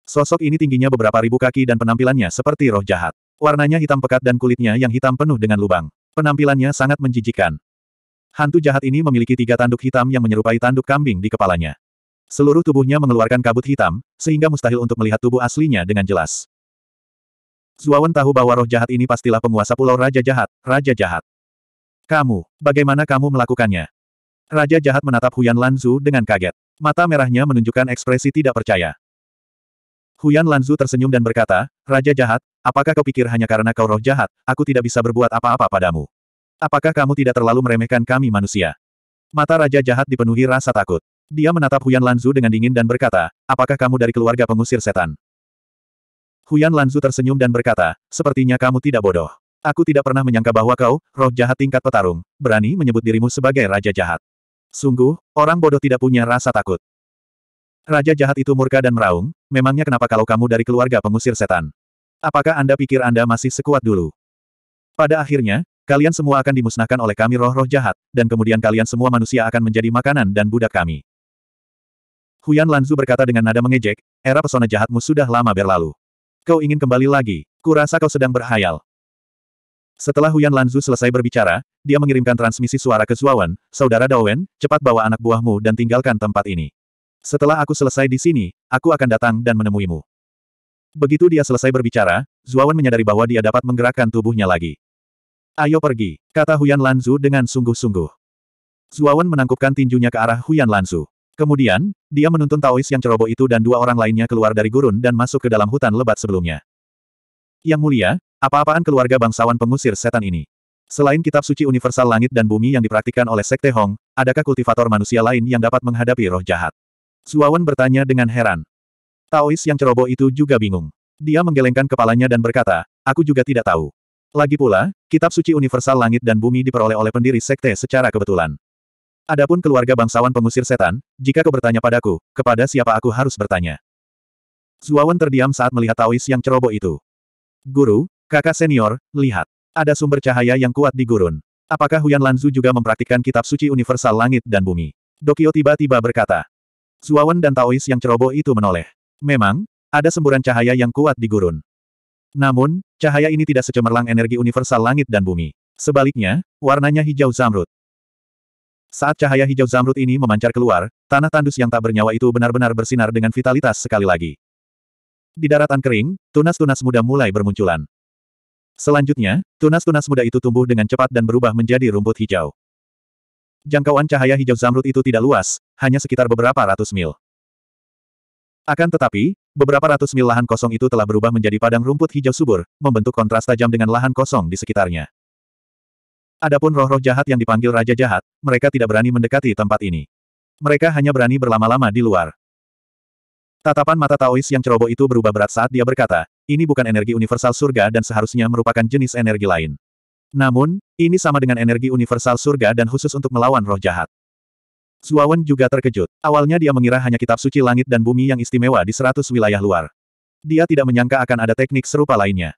Sosok ini tingginya beberapa ribu kaki dan penampilannya seperti roh jahat. Warnanya hitam pekat dan kulitnya yang hitam penuh dengan lubang. Penampilannya sangat menjijikan. Hantu jahat ini memiliki tiga tanduk hitam yang menyerupai tanduk kambing di kepalanya. Seluruh tubuhnya mengeluarkan kabut hitam, sehingga mustahil untuk melihat tubuh aslinya dengan jelas. Zuawan tahu bahwa roh jahat ini pastilah penguasa pulau Raja Jahat, Raja Jahat. Kamu, bagaimana kamu melakukannya? Raja Jahat menatap Huyan Lanzu dengan kaget. Mata merahnya menunjukkan ekspresi tidak percaya. Huyan Lanzu tersenyum dan berkata, Raja jahat, apakah kau pikir hanya karena kau roh jahat, aku tidak bisa berbuat apa-apa padamu? Apakah kamu tidak terlalu meremehkan kami manusia? Mata Raja jahat dipenuhi rasa takut. Dia menatap Huyan Lanzu dengan dingin dan berkata, apakah kamu dari keluarga pengusir setan? Huyan Lanzu tersenyum dan berkata, sepertinya kamu tidak bodoh. Aku tidak pernah menyangka bahwa kau, roh jahat tingkat petarung, berani menyebut dirimu sebagai raja jahat. Sungguh, orang bodoh tidak punya rasa takut. Raja jahat itu murka dan meraung, memangnya kenapa kalau kamu dari keluarga pengusir setan? Apakah Anda pikir Anda masih sekuat dulu? Pada akhirnya, kalian semua akan dimusnahkan oleh kami roh-roh jahat, dan kemudian kalian semua manusia akan menjadi makanan dan budak kami. Huyan Lanzu berkata dengan nada mengejek, era pesona jahatmu sudah lama berlalu. Kau ingin kembali lagi, kurasa kau sedang berhayal. Setelah Huyan Lanzu selesai berbicara, dia mengirimkan transmisi suara ke Zuawan, Saudara Dawen, cepat bawa anak buahmu dan tinggalkan tempat ini. Setelah aku selesai di sini, aku akan datang dan menemuimu. Begitu dia selesai berbicara, Zuawan menyadari bahwa dia dapat menggerakkan tubuhnya lagi. Ayo pergi, kata Huyan Lanzu dengan sungguh-sungguh. Zuawan menangkupkan tinjunya ke arah Huyan Lanzu. Kemudian, dia menuntun Taois yang ceroboh itu dan dua orang lainnya keluar dari gurun dan masuk ke dalam hutan lebat sebelumnya. Yang mulia, apa-apaan keluarga bangsawan pengusir setan ini? Selain kitab suci universal langit dan bumi yang dipraktikkan oleh Sekte Hong, adakah kultivator manusia lain yang dapat menghadapi roh jahat? Suawan bertanya dengan heran. Taois yang ceroboh itu juga bingung. Dia menggelengkan kepalanya dan berkata, aku juga tidak tahu. Lagi pula, kitab suci universal langit dan bumi diperoleh oleh pendiri sekte secara kebetulan. Adapun keluarga bangsawan pengusir setan, jika kau bertanya padaku, kepada siapa aku harus bertanya? Zuawan terdiam saat melihat Taois yang ceroboh itu. Guru, Kakak senior, lihat. Ada sumber cahaya yang kuat di gurun. Apakah Huyan Lanzu juga mempraktikkan kitab suci universal langit dan bumi? Dokio tiba-tiba berkata. Zuawan dan Taois yang ceroboh itu menoleh. Memang, ada semburan cahaya yang kuat di gurun. Namun, cahaya ini tidak secemerlang energi universal langit dan bumi. Sebaliknya, warnanya hijau zamrud. Saat cahaya hijau zamrud ini memancar keluar, tanah tandus yang tak bernyawa itu benar-benar bersinar dengan vitalitas sekali lagi. Di daratan kering, tunas-tunas muda mulai bermunculan. Selanjutnya, tunas-tunas muda itu tumbuh dengan cepat dan berubah menjadi rumput hijau. Jangkauan cahaya hijau zamrud itu tidak luas, hanya sekitar beberapa ratus mil. Akan tetapi, beberapa ratus mil lahan kosong itu telah berubah menjadi padang rumput hijau subur, membentuk kontras tajam dengan lahan kosong di sekitarnya. Adapun roh-roh jahat yang dipanggil Raja Jahat, mereka tidak berani mendekati tempat ini. Mereka hanya berani berlama-lama di luar. Tatapan mata Taois yang ceroboh itu berubah berat saat dia berkata, ini bukan energi universal surga dan seharusnya merupakan jenis energi lain. Namun, ini sama dengan energi universal surga dan khusus untuk melawan roh jahat. Zuawan juga terkejut. Awalnya dia mengira hanya kitab suci langit dan bumi yang istimewa di seratus wilayah luar. Dia tidak menyangka akan ada teknik serupa lainnya.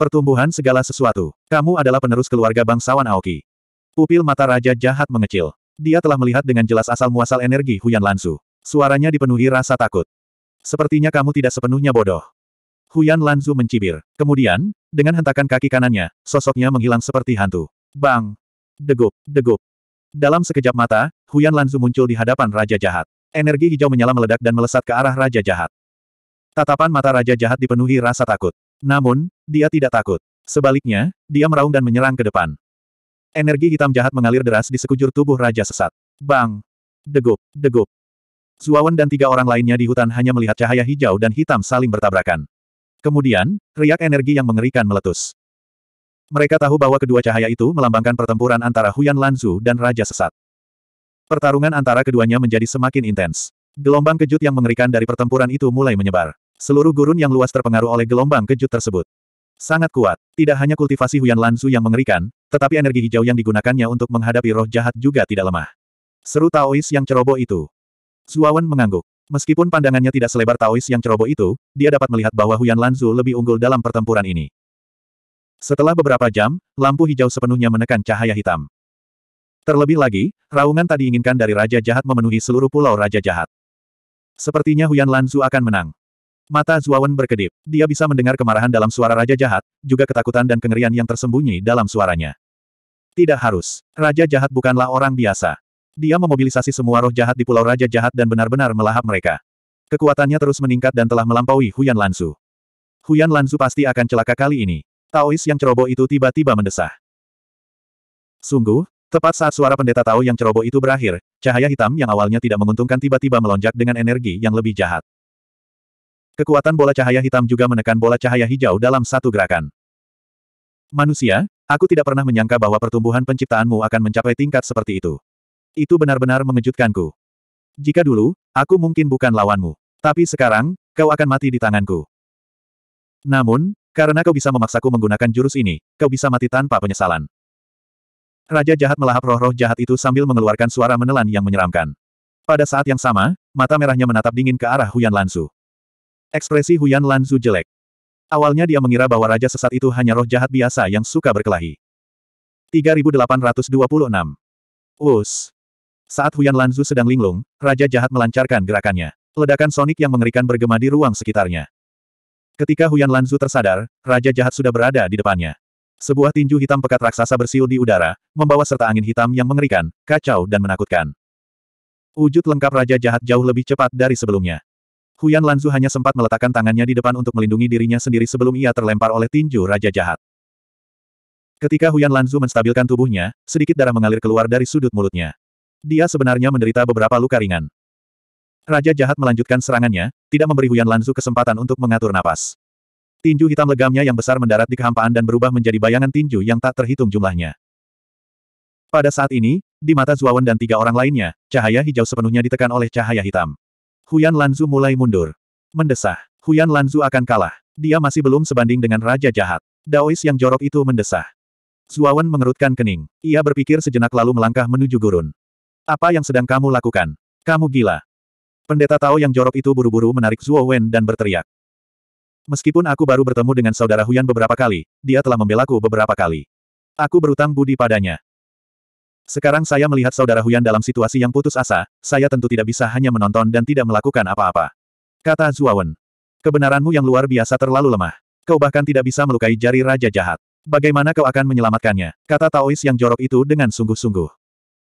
Pertumbuhan segala sesuatu. Kamu adalah penerus keluarga bangsawan Aoki. Pupil mata Raja Jahat mengecil. Dia telah melihat dengan jelas asal-muasal energi Huyan Lansu. Suaranya dipenuhi rasa takut. Sepertinya kamu tidak sepenuhnya bodoh. Huyan Lanzu mencibir. Kemudian, dengan hentakan kaki kanannya, sosoknya menghilang seperti hantu. Bang! Degup, degup. Dalam sekejap mata, Huyan Lanzu muncul di hadapan Raja Jahat. Energi hijau menyala meledak dan melesat ke arah Raja Jahat. Tatapan mata Raja Jahat dipenuhi rasa takut. Namun, dia tidak takut. Sebaliknya, dia meraung dan menyerang ke depan. Energi hitam jahat mengalir deras di sekujur tubuh Raja Sesat. Bang! Degup, degup. Zuawan dan tiga orang lainnya di hutan hanya melihat cahaya hijau dan hitam saling bertabrakan. Kemudian, riak energi yang mengerikan meletus. Mereka tahu bahwa kedua cahaya itu melambangkan pertempuran antara Huyan Lanzu dan Raja Sesat. Pertarungan antara keduanya menjadi semakin intens. Gelombang kejut yang mengerikan dari pertempuran itu mulai menyebar. Seluruh gurun yang luas terpengaruh oleh gelombang kejut tersebut. Sangat kuat. Tidak hanya kultivasi Huyan Lanzu yang mengerikan, tetapi energi hijau yang digunakannya untuk menghadapi roh jahat juga tidak lemah. Seru Taois yang ceroboh itu. Zuawan mengangguk. Meskipun pandangannya tidak selebar Taois yang ceroboh itu, dia dapat melihat bahwa Huyan Lanzu lebih unggul dalam pertempuran ini. Setelah beberapa jam, lampu hijau sepenuhnya menekan cahaya hitam. Terlebih lagi, raungan tadi inginkan dari Raja Jahat memenuhi seluruh pulau Raja Jahat. Sepertinya Huyan Lanzu akan menang. Mata Zuawan berkedip. Dia bisa mendengar kemarahan dalam suara Raja Jahat, juga ketakutan dan kengerian yang tersembunyi dalam suaranya. Tidak harus. Raja Jahat bukanlah orang biasa. Dia memobilisasi semua roh jahat di Pulau Raja Jahat dan benar-benar melahap mereka. Kekuatannya terus meningkat dan telah melampaui Huyan Lansu. Huyan Lansu pasti akan celaka kali ini. Taois yang ceroboh itu tiba-tiba mendesah. Sungguh, tepat saat suara pendeta Tao yang ceroboh itu berakhir, cahaya hitam yang awalnya tidak menguntungkan tiba-tiba melonjak dengan energi yang lebih jahat. Kekuatan bola cahaya hitam juga menekan bola cahaya hijau dalam satu gerakan. Manusia, aku tidak pernah menyangka bahwa pertumbuhan penciptaanmu akan mencapai tingkat seperti itu. Itu benar-benar mengejutkanku. Jika dulu, aku mungkin bukan lawanmu. Tapi sekarang, kau akan mati di tanganku. Namun, karena kau bisa memaksaku menggunakan jurus ini, kau bisa mati tanpa penyesalan. Raja jahat melahap roh-roh jahat itu sambil mengeluarkan suara menelan yang menyeramkan. Pada saat yang sama, mata merahnya menatap dingin ke arah Huyan Lanzu. Ekspresi Huyan Lanzu jelek. Awalnya dia mengira bahwa raja sesat itu hanya roh jahat biasa yang suka berkelahi. 3826. Us. Saat Huyan Lanzu sedang linglung, Raja Jahat melancarkan gerakannya. Ledakan sonik yang mengerikan bergema di ruang sekitarnya. Ketika Huyan Lanzu tersadar, Raja Jahat sudah berada di depannya. Sebuah tinju hitam pekat raksasa bersiul di udara, membawa serta angin hitam yang mengerikan, kacau dan menakutkan. Wujud lengkap Raja Jahat jauh lebih cepat dari sebelumnya. Huyan Lanzu hanya sempat meletakkan tangannya di depan untuk melindungi dirinya sendiri sebelum ia terlempar oleh tinju Raja Jahat. Ketika Huyan Lanzu menstabilkan tubuhnya, sedikit darah mengalir keluar dari sudut mulutnya. Dia sebenarnya menderita beberapa luka ringan. Raja jahat melanjutkan serangannya, tidak memberi Huyan Lanzu kesempatan untuk mengatur napas. Tinju hitam legamnya yang besar mendarat di kehampaan dan berubah menjadi bayangan tinju yang tak terhitung jumlahnya. Pada saat ini, di mata Zuawan dan tiga orang lainnya, cahaya hijau sepenuhnya ditekan oleh cahaya hitam. Huyan Lanzu mulai mundur. Mendesah. Huyan Lanzu akan kalah. Dia masih belum sebanding dengan Raja Jahat. Daois yang jorok itu mendesah. Zuawan mengerutkan kening. Ia berpikir sejenak lalu melangkah menuju gurun. Apa yang sedang kamu lakukan? Kamu gila. Pendeta Tao yang jorok itu buru-buru menarik Zuo Wen dan berteriak. Meskipun aku baru bertemu dengan saudara Huyan beberapa kali, dia telah membelaku beberapa kali. Aku berutang budi padanya. Sekarang saya melihat saudara Huyan dalam situasi yang putus asa, saya tentu tidak bisa hanya menonton dan tidak melakukan apa-apa. Kata Wen. Kebenaranmu yang luar biasa terlalu lemah. Kau bahkan tidak bisa melukai jari Raja Jahat. Bagaimana kau akan menyelamatkannya? Kata Taois yang jorok itu dengan sungguh-sungguh.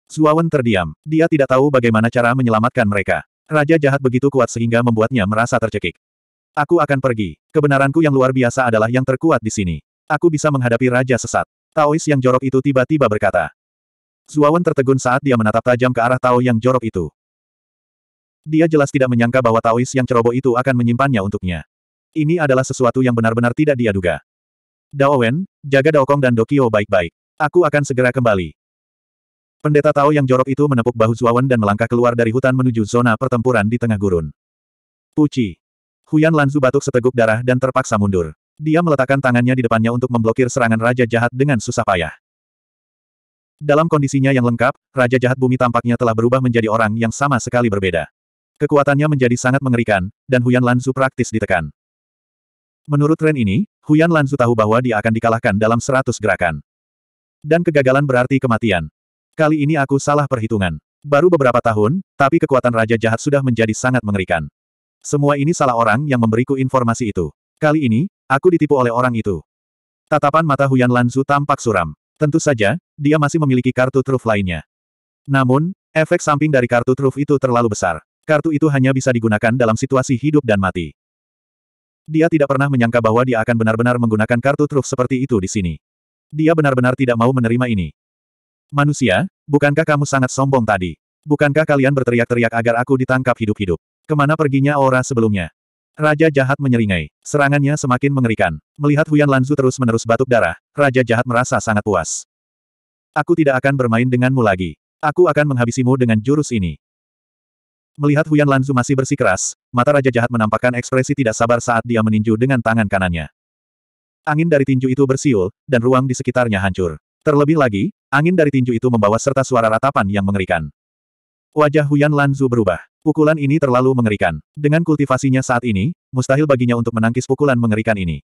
Suawan terdiam. Dia tidak tahu bagaimana cara menyelamatkan mereka. Raja jahat begitu kuat sehingga membuatnya merasa tercekik. Aku akan pergi. Kebenaranku yang luar biasa adalah yang terkuat di sini. Aku bisa menghadapi raja sesat. Taois yang jorok itu tiba-tiba berkata. Zuawan tertegun saat dia menatap tajam ke arah Tao yang jorok itu. Dia jelas tidak menyangka bahwa Taois yang ceroboh itu akan menyimpannya untuknya. Ini adalah sesuatu yang benar-benar tidak dia duga. Dao Wen, jaga Kong dan Dokio baik-baik. Aku akan segera kembali. Pendeta Tao yang jorok itu menepuk bahu Zuawan dan melangkah keluar dari hutan menuju zona pertempuran di tengah gurun. Puci. Huyan Lanzu batuk seteguk darah dan terpaksa mundur. Dia meletakkan tangannya di depannya untuk memblokir serangan Raja Jahat dengan susah payah. Dalam kondisinya yang lengkap, Raja Jahat Bumi tampaknya telah berubah menjadi orang yang sama sekali berbeda. Kekuatannya menjadi sangat mengerikan, dan Huyan Lanzu praktis ditekan. Menurut tren ini, Huyan Lanzu tahu bahwa dia akan dikalahkan dalam seratus gerakan. Dan kegagalan berarti kematian. Kali ini aku salah perhitungan. Baru beberapa tahun, tapi kekuatan Raja Jahat sudah menjadi sangat mengerikan. Semua ini salah orang yang memberiku informasi itu. Kali ini, aku ditipu oleh orang itu. Tatapan mata Huyan Lanzu tampak suram. Tentu saja, dia masih memiliki kartu truf lainnya. Namun, efek samping dari kartu truf itu terlalu besar. Kartu itu hanya bisa digunakan dalam situasi hidup dan mati. Dia tidak pernah menyangka bahwa dia akan benar-benar menggunakan kartu truf seperti itu di sini. Dia benar-benar tidak mau menerima ini. Manusia, bukankah kamu sangat sombong tadi? Bukankah kalian berteriak-teriak agar aku ditangkap hidup-hidup? Kemana perginya aura sebelumnya? Raja jahat menyeringai. Serangannya semakin mengerikan. Melihat Huyan Lanzu terus-menerus batuk darah, Raja jahat merasa sangat puas. Aku tidak akan bermain denganmu lagi. Aku akan menghabisimu dengan jurus ini. Melihat Huyan Lanzu masih bersikeras, mata Raja Jahat menampakkan ekspresi tidak sabar saat dia meninju dengan tangan kanannya. Angin dari tinju itu bersiul, dan ruang di sekitarnya hancur. Terlebih lagi, Angin dari tinju itu membawa serta suara ratapan yang mengerikan. Wajah Huyan Lanzu berubah. Pukulan ini terlalu mengerikan. Dengan kultivasinya saat ini, mustahil baginya untuk menangkis pukulan mengerikan ini.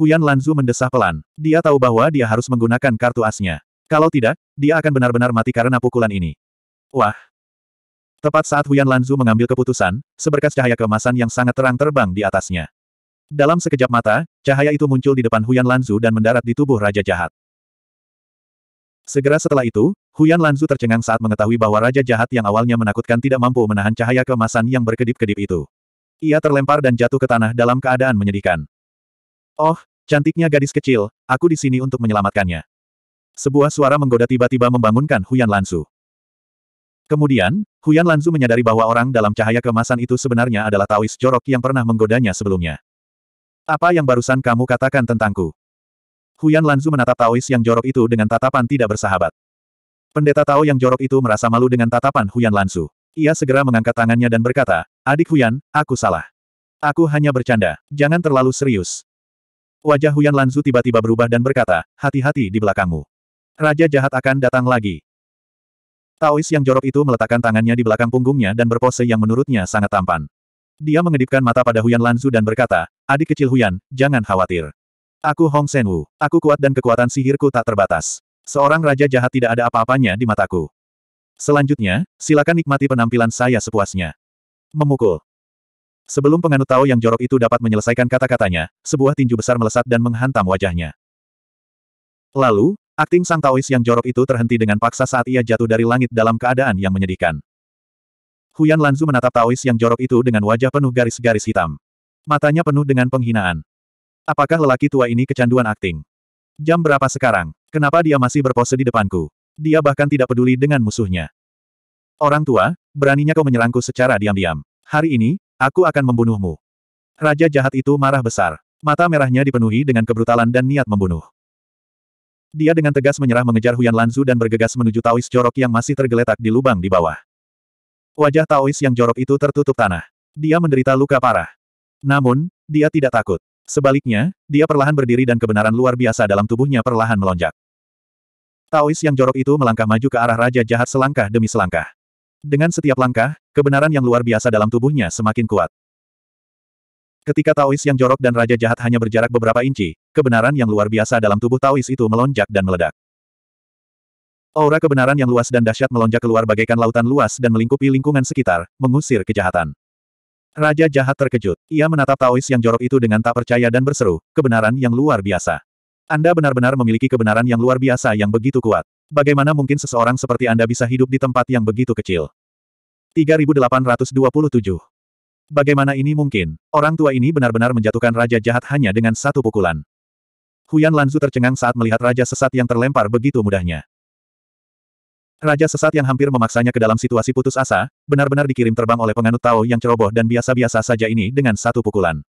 Huyan Lanzu mendesah pelan. Dia tahu bahwa dia harus menggunakan kartu asnya. Kalau tidak, dia akan benar-benar mati karena pukulan ini. Wah! Tepat saat Huyan Lanzu mengambil keputusan, seberkas cahaya kemasan yang sangat terang terbang di atasnya. Dalam sekejap mata, cahaya itu muncul di depan Huyan Lanzu dan mendarat di tubuh Raja Jahat. Segera setelah itu, Huyan Lanzu tercengang saat mengetahui bahwa Raja Jahat yang awalnya menakutkan tidak mampu menahan cahaya kemasan yang berkedip-kedip itu. Ia terlempar dan jatuh ke tanah dalam keadaan menyedihkan. Oh, cantiknya gadis kecil, aku di sini untuk menyelamatkannya. Sebuah suara menggoda tiba-tiba membangunkan Huyan Lanzu. Kemudian, Huyan Lanzu menyadari bahwa orang dalam cahaya kemasan itu sebenarnya adalah Taois Jorok yang pernah menggodanya sebelumnya. Apa yang barusan kamu katakan tentangku? Huyan Lanzu menatap Taois yang jorok itu dengan tatapan tidak bersahabat. Pendeta Tao yang jorok itu merasa malu dengan tatapan Huyan Lanzu. Ia segera mengangkat tangannya dan berkata, Adik Huyan, aku salah. Aku hanya bercanda, jangan terlalu serius. Wajah Huyan Lanzu tiba-tiba berubah dan berkata, hati-hati di belakangmu. Raja jahat akan datang lagi. Taois yang jorok itu meletakkan tangannya di belakang punggungnya dan berpose yang menurutnya sangat tampan. Dia mengedipkan mata pada Huyan Lanzu dan berkata, adik kecil Huyan, jangan khawatir. Aku Hong Sen Wu. Aku kuat dan kekuatan sihirku tak terbatas. Seorang raja jahat tidak ada apa-apanya di mataku. Selanjutnya, silakan nikmati penampilan saya sepuasnya. Memukul. Sebelum penganut Tao yang jorok itu dapat menyelesaikan kata-katanya, sebuah tinju besar melesat dan menghantam wajahnya. Lalu, akting sang Taois yang jorok itu terhenti dengan paksa saat ia jatuh dari langit dalam keadaan yang menyedihkan. Huyan Lanzu menatap Taois yang jorok itu dengan wajah penuh garis-garis hitam. Matanya penuh dengan penghinaan. Apakah lelaki tua ini kecanduan akting? Jam berapa sekarang? Kenapa dia masih berpose di depanku? Dia bahkan tidak peduli dengan musuhnya. Orang tua, beraninya kau menyerangku secara diam-diam. Hari ini, aku akan membunuhmu. Raja jahat itu marah besar. Mata merahnya dipenuhi dengan kebrutalan dan niat membunuh. Dia dengan tegas menyerah mengejar Huyan Lanzu dan bergegas menuju Taois jorok yang masih tergeletak di lubang di bawah. Wajah Taois yang jorok itu tertutup tanah. Dia menderita luka parah. Namun, dia tidak takut. Sebaliknya, dia perlahan berdiri dan kebenaran luar biasa dalam tubuhnya perlahan melonjak. Taois yang jorok itu melangkah maju ke arah Raja Jahat selangkah demi selangkah. Dengan setiap langkah, kebenaran yang luar biasa dalam tubuhnya semakin kuat. Ketika Taois yang jorok dan Raja Jahat hanya berjarak beberapa inci, kebenaran yang luar biasa dalam tubuh Taois itu melonjak dan meledak. Aura kebenaran yang luas dan dahsyat melonjak keluar bagaikan lautan luas dan melingkupi lingkungan sekitar, mengusir kejahatan. Raja jahat terkejut. Ia menatap Taois yang jorok itu dengan tak percaya dan berseru, kebenaran yang luar biasa. Anda benar-benar memiliki kebenaran yang luar biasa yang begitu kuat. Bagaimana mungkin seseorang seperti Anda bisa hidup di tempat yang begitu kecil? 3827 Bagaimana ini mungkin? Orang tua ini benar-benar menjatuhkan raja jahat hanya dengan satu pukulan. Huyan Lanzu tercengang saat melihat raja sesat yang terlempar begitu mudahnya. Raja sesat yang hampir memaksanya ke dalam situasi putus asa, benar-benar dikirim terbang oleh penganut Tao yang ceroboh dan biasa-biasa saja ini dengan satu pukulan.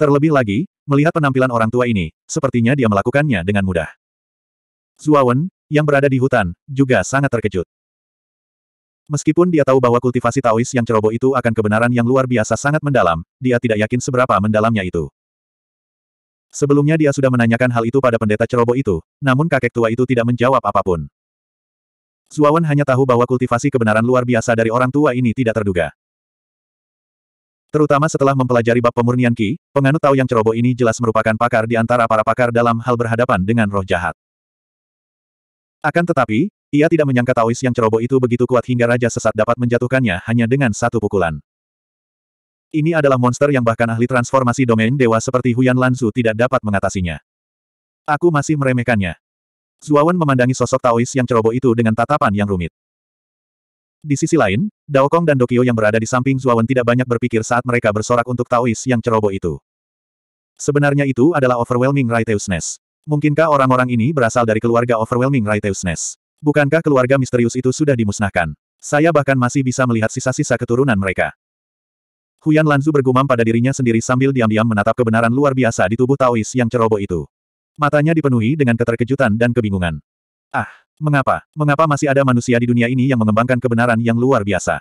Terlebih lagi, melihat penampilan orang tua ini, sepertinya dia melakukannya dengan mudah. Zuawan, yang berada di hutan, juga sangat terkejut. Meskipun dia tahu bahwa kultivasi Taois yang ceroboh itu akan kebenaran yang luar biasa sangat mendalam, dia tidak yakin seberapa mendalamnya itu. Sebelumnya dia sudah menanyakan hal itu pada pendeta ceroboh itu, namun kakek tua itu tidak menjawab apapun. Suawan hanya tahu bahwa kultivasi kebenaran luar biasa dari orang tua ini tidak terduga. Terutama setelah mempelajari bab pemurnian Ki, penganut tahu yang ceroboh ini jelas merupakan pakar di antara para pakar dalam hal berhadapan dengan roh jahat. Akan tetapi, ia tidak menyangka Taois yang ceroboh itu begitu kuat hingga Raja Sesat dapat menjatuhkannya hanya dengan satu pukulan. Ini adalah monster yang bahkan ahli transformasi domain dewa seperti Huyan Lanzu tidak dapat mengatasinya. Aku masih meremehkannya. Zuawan memandangi sosok Taois yang ceroboh itu dengan tatapan yang rumit. Di sisi lain, Dao Kong dan Dokio yang berada di samping Zuawan tidak banyak berpikir saat mereka bersorak untuk Taois yang ceroboh itu. Sebenarnya itu adalah overwhelming righteousness. Mungkinkah orang-orang ini berasal dari keluarga overwhelming righteousness? Bukankah keluarga misterius itu sudah dimusnahkan? Saya bahkan masih bisa melihat sisa-sisa keturunan mereka. Huyan Lanzu bergumam pada dirinya sendiri sambil diam-diam menatap kebenaran luar biasa di tubuh Taois yang ceroboh itu. Matanya dipenuhi dengan keterkejutan dan kebingungan. Ah, mengapa, mengapa masih ada manusia di dunia ini yang mengembangkan kebenaran yang luar biasa?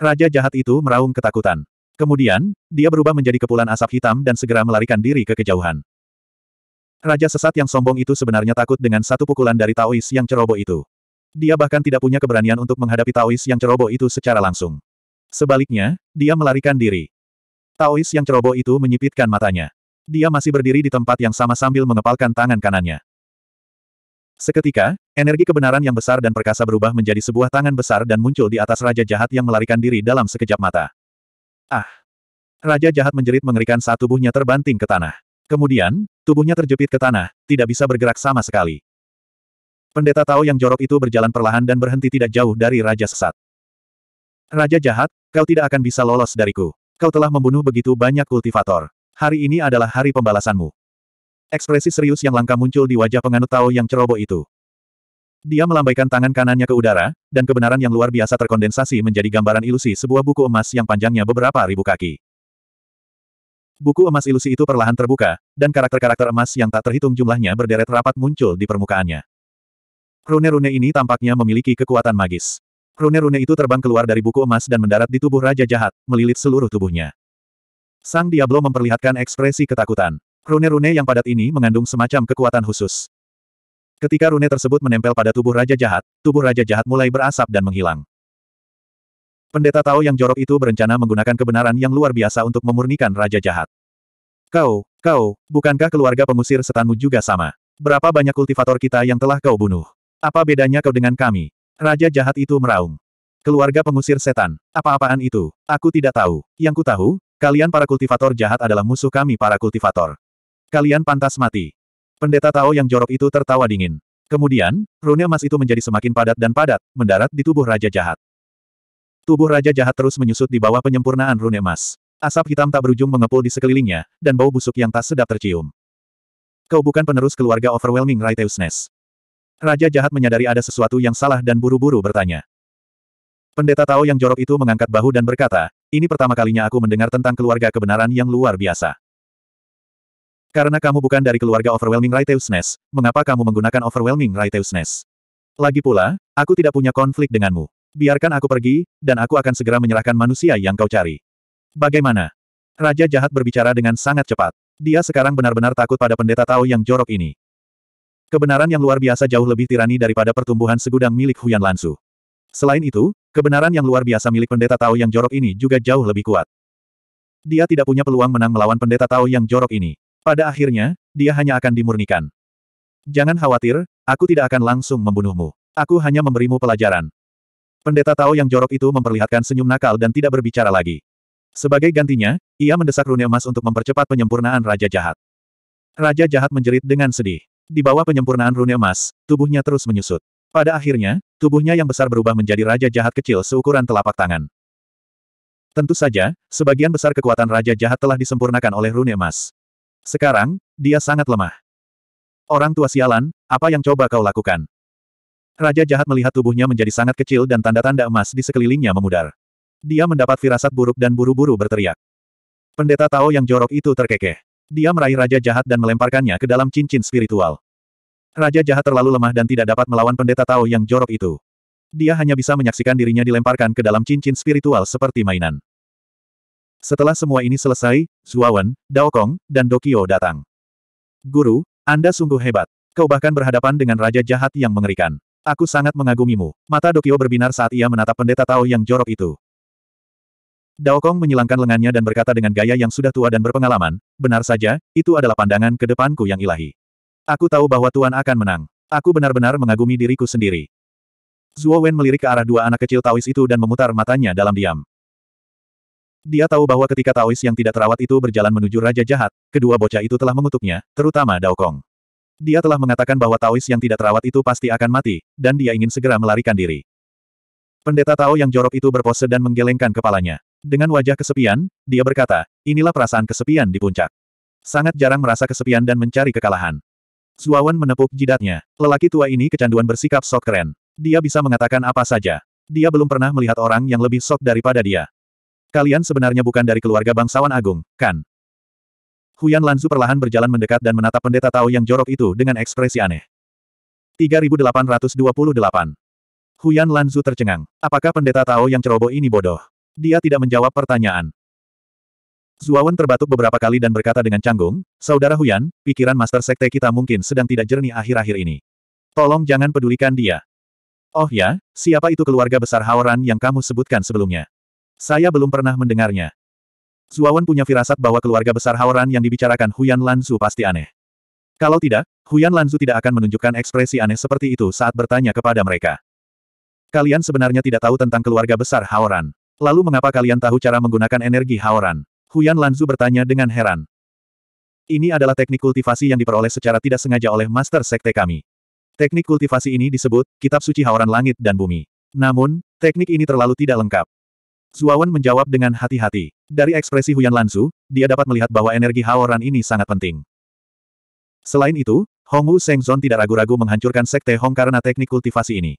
Raja jahat itu meraung ketakutan. Kemudian, dia berubah menjadi kepulan asap hitam dan segera melarikan diri ke kejauhan. Raja sesat yang sombong itu sebenarnya takut dengan satu pukulan dari Taois yang ceroboh itu. Dia bahkan tidak punya keberanian untuk menghadapi Taois yang ceroboh itu secara langsung. Sebaliknya, dia melarikan diri. Taois yang ceroboh itu menyipitkan matanya. Dia masih berdiri di tempat yang sama sambil mengepalkan tangan kanannya. Seketika, energi kebenaran yang besar dan perkasa berubah menjadi sebuah tangan besar dan muncul di atas Raja Jahat yang melarikan diri dalam sekejap mata. Ah! Raja Jahat menjerit mengerikan saat tubuhnya terbanting ke tanah. Kemudian, tubuhnya terjepit ke tanah, tidak bisa bergerak sama sekali. Pendeta Tao yang jorok itu berjalan perlahan dan berhenti tidak jauh dari Raja Sesat. Raja Jahat, kau tidak akan bisa lolos dariku. Kau telah membunuh begitu banyak kultivator. Hari ini adalah hari pembalasanmu. Ekspresi serius yang langka muncul di wajah penganut Tao yang ceroboh itu. Dia melambaikan tangan kanannya ke udara, dan kebenaran yang luar biasa terkondensasi menjadi gambaran ilusi sebuah buku emas yang panjangnya beberapa ribu kaki. Buku emas ilusi itu perlahan terbuka, dan karakter-karakter emas yang tak terhitung jumlahnya berderet rapat muncul di permukaannya. Rune-rune ini tampaknya memiliki kekuatan magis. Rune-rune itu terbang keluar dari buku emas dan mendarat di tubuh Raja Jahat, melilit seluruh tubuhnya. Sang Diablo memperlihatkan ekspresi ketakutan. Rune-rune yang padat ini mengandung semacam kekuatan khusus. Ketika rune tersebut menempel pada tubuh Raja Jahat, tubuh Raja Jahat mulai berasap dan menghilang. Pendeta Tao yang jorok itu berencana menggunakan kebenaran yang luar biasa untuk memurnikan Raja Jahat. Kau, kau, bukankah keluarga pengusir setanmu juga sama? Berapa banyak kultivator kita yang telah kau bunuh? Apa bedanya kau dengan kami? Raja Jahat itu meraung. Keluarga pengusir setan, apa-apaan itu? Aku tidak tahu. Yang ku tahu, Kalian para kultivator jahat adalah musuh kami para kultivator. Kalian pantas mati. Pendeta Tao yang jorok itu tertawa dingin. Kemudian, rune emas itu menjadi semakin padat dan padat, mendarat di tubuh Raja Jahat. Tubuh Raja Jahat terus menyusut di bawah penyempurnaan rune emas. Asap hitam tak berujung mengepul di sekelilingnya, dan bau busuk yang tak sedap tercium. Kau bukan penerus keluarga Overwhelming Righteousness. Raja Jahat menyadari ada sesuatu yang salah dan buru-buru bertanya. Pendeta Tao yang jorok itu mengangkat bahu dan berkata, ini pertama kalinya aku mendengar tentang keluarga kebenaran yang luar biasa. Karena kamu bukan dari keluarga Overwhelming Righteousness, mengapa kamu menggunakan Overwhelming Righteousness? Lagi pula, aku tidak punya konflik denganmu. Biarkan aku pergi, dan aku akan segera menyerahkan manusia yang kau cari. Bagaimana? Raja jahat berbicara dengan sangat cepat. Dia sekarang benar-benar takut pada pendeta Tao yang jorok ini. Kebenaran yang luar biasa jauh lebih tirani daripada pertumbuhan segudang milik Huyan Lansu. Selain itu, kebenaran yang luar biasa milik pendeta Tao yang jorok ini juga jauh lebih kuat. Dia tidak punya peluang menang melawan pendeta Tao yang jorok ini. Pada akhirnya, dia hanya akan dimurnikan. Jangan khawatir, aku tidak akan langsung membunuhmu. Aku hanya memberimu pelajaran. Pendeta Tao yang jorok itu memperlihatkan senyum nakal dan tidak berbicara lagi. Sebagai gantinya, ia mendesak rune emas untuk mempercepat penyempurnaan Raja Jahat. Raja Jahat menjerit dengan sedih. Di bawah penyempurnaan rune emas, tubuhnya terus menyusut. Pada akhirnya, tubuhnya yang besar berubah menjadi raja jahat kecil seukuran telapak tangan. Tentu saja, sebagian besar kekuatan raja jahat telah disempurnakan oleh rune emas. Sekarang, dia sangat lemah. Orang tua sialan, apa yang coba kau lakukan? Raja jahat melihat tubuhnya menjadi sangat kecil dan tanda-tanda emas di sekelilingnya memudar. Dia mendapat firasat buruk dan buru-buru berteriak. Pendeta Tao yang jorok itu terkekeh. Dia meraih raja jahat dan melemparkannya ke dalam cincin spiritual. Raja jahat terlalu lemah dan tidak dapat melawan pendeta Tao yang jorok itu. Dia hanya bisa menyaksikan dirinya dilemparkan ke dalam cincin spiritual seperti mainan. Setelah semua ini selesai, Zuawan, Kong, dan Dokio datang. Guru, Anda sungguh hebat. Kau bahkan berhadapan dengan raja jahat yang mengerikan. Aku sangat mengagumimu. Mata Dokio berbinar saat ia menatap pendeta Tao yang jorok itu. Dao Kong menyilangkan lengannya dan berkata dengan gaya yang sudah tua dan berpengalaman, benar saja, itu adalah pandangan ke depanku yang ilahi. Aku tahu bahwa Tuan akan menang. Aku benar-benar mengagumi diriku sendiri. Zhuo Wen melirik ke arah dua anak kecil Taois itu dan memutar matanya dalam diam. Dia tahu bahwa ketika Taois yang tidak terawat itu berjalan menuju Raja Jahat, kedua bocah itu telah mengutuknya, terutama Dao Kong. Dia telah mengatakan bahwa Taois yang tidak terawat itu pasti akan mati, dan dia ingin segera melarikan diri. Pendeta Tao yang jorok itu berpose dan menggelengkan kepalanya. Dengan wajah kesepian, dia berkata, inilah perasaan kesepian di puncak. Sangat jarang merasa kesepian dan mencari kekalahan. Zuawan menepuk jidatnya. Lelaki tua ini kecanduan bersikap sok keren. Dia bisa mengatakan apa saja. Dia belum pernah melihat orang yang lebih sok daripada dia. Kalian sebenarnya bukan dari keluarga bangsawan agung, kan? Huyan Lanzu perlahan berjalan mendekat dan menatap pendeta Tao yang jorok itu dengan ekspresi aneh. 3828 Huyan Lanzu tercengang. Apakah pendeta Tao yang ceroboh ini bodoh? Dia tidak menjawab pertanyaan. Zuawan terbatuk beberapa kali dan berkata dengan canggung, Saudara Huyan, pikiran Master Sekte kita mungkin sedang tidak jernih akhir-akhir ini. Tolong jangan pedulikan dia. Oh ya, siapa itu keluarga besar Haoran yang kamu sebutkan sebelumnya? Saya belum pernah mendengarnya. Zuawan punya firasat bahwa keluarga besar Haoran yang dibicarakan Huyan Lanzu pasti aneh. Kalau tidak, Huyan Lanzu tidak akan menunjukkan ekspresi aneh seperti itu saat bertanya kepada mereka. Kalian sebenarnya tidak tahu tentang keluarga besar Haoran. Lalu mengapa kalian tahu cara menggunakan energi Haoran? Huyan Lanzu bertanya dengan heran. Ini adalah teknik kultivasi yang diperoleh secara tidak sengaja oleh Master Sekte kami. Teknik kultivasi ini disebut, Kitab Suci Hauran Langit dan Bumi. Namun, teknik ini terlalu tidak lengkap. Zuawan menjawab dengan hati-hati. Dari ekspresi Huyan Lanzu, dia dapat melihat bahwa energi Hauran ini sangat penting. Selain itu, Hong Hongu Sengzon tidak ragu-ragu menghancurkan Sekte Hong karena teknik kultivasi ini.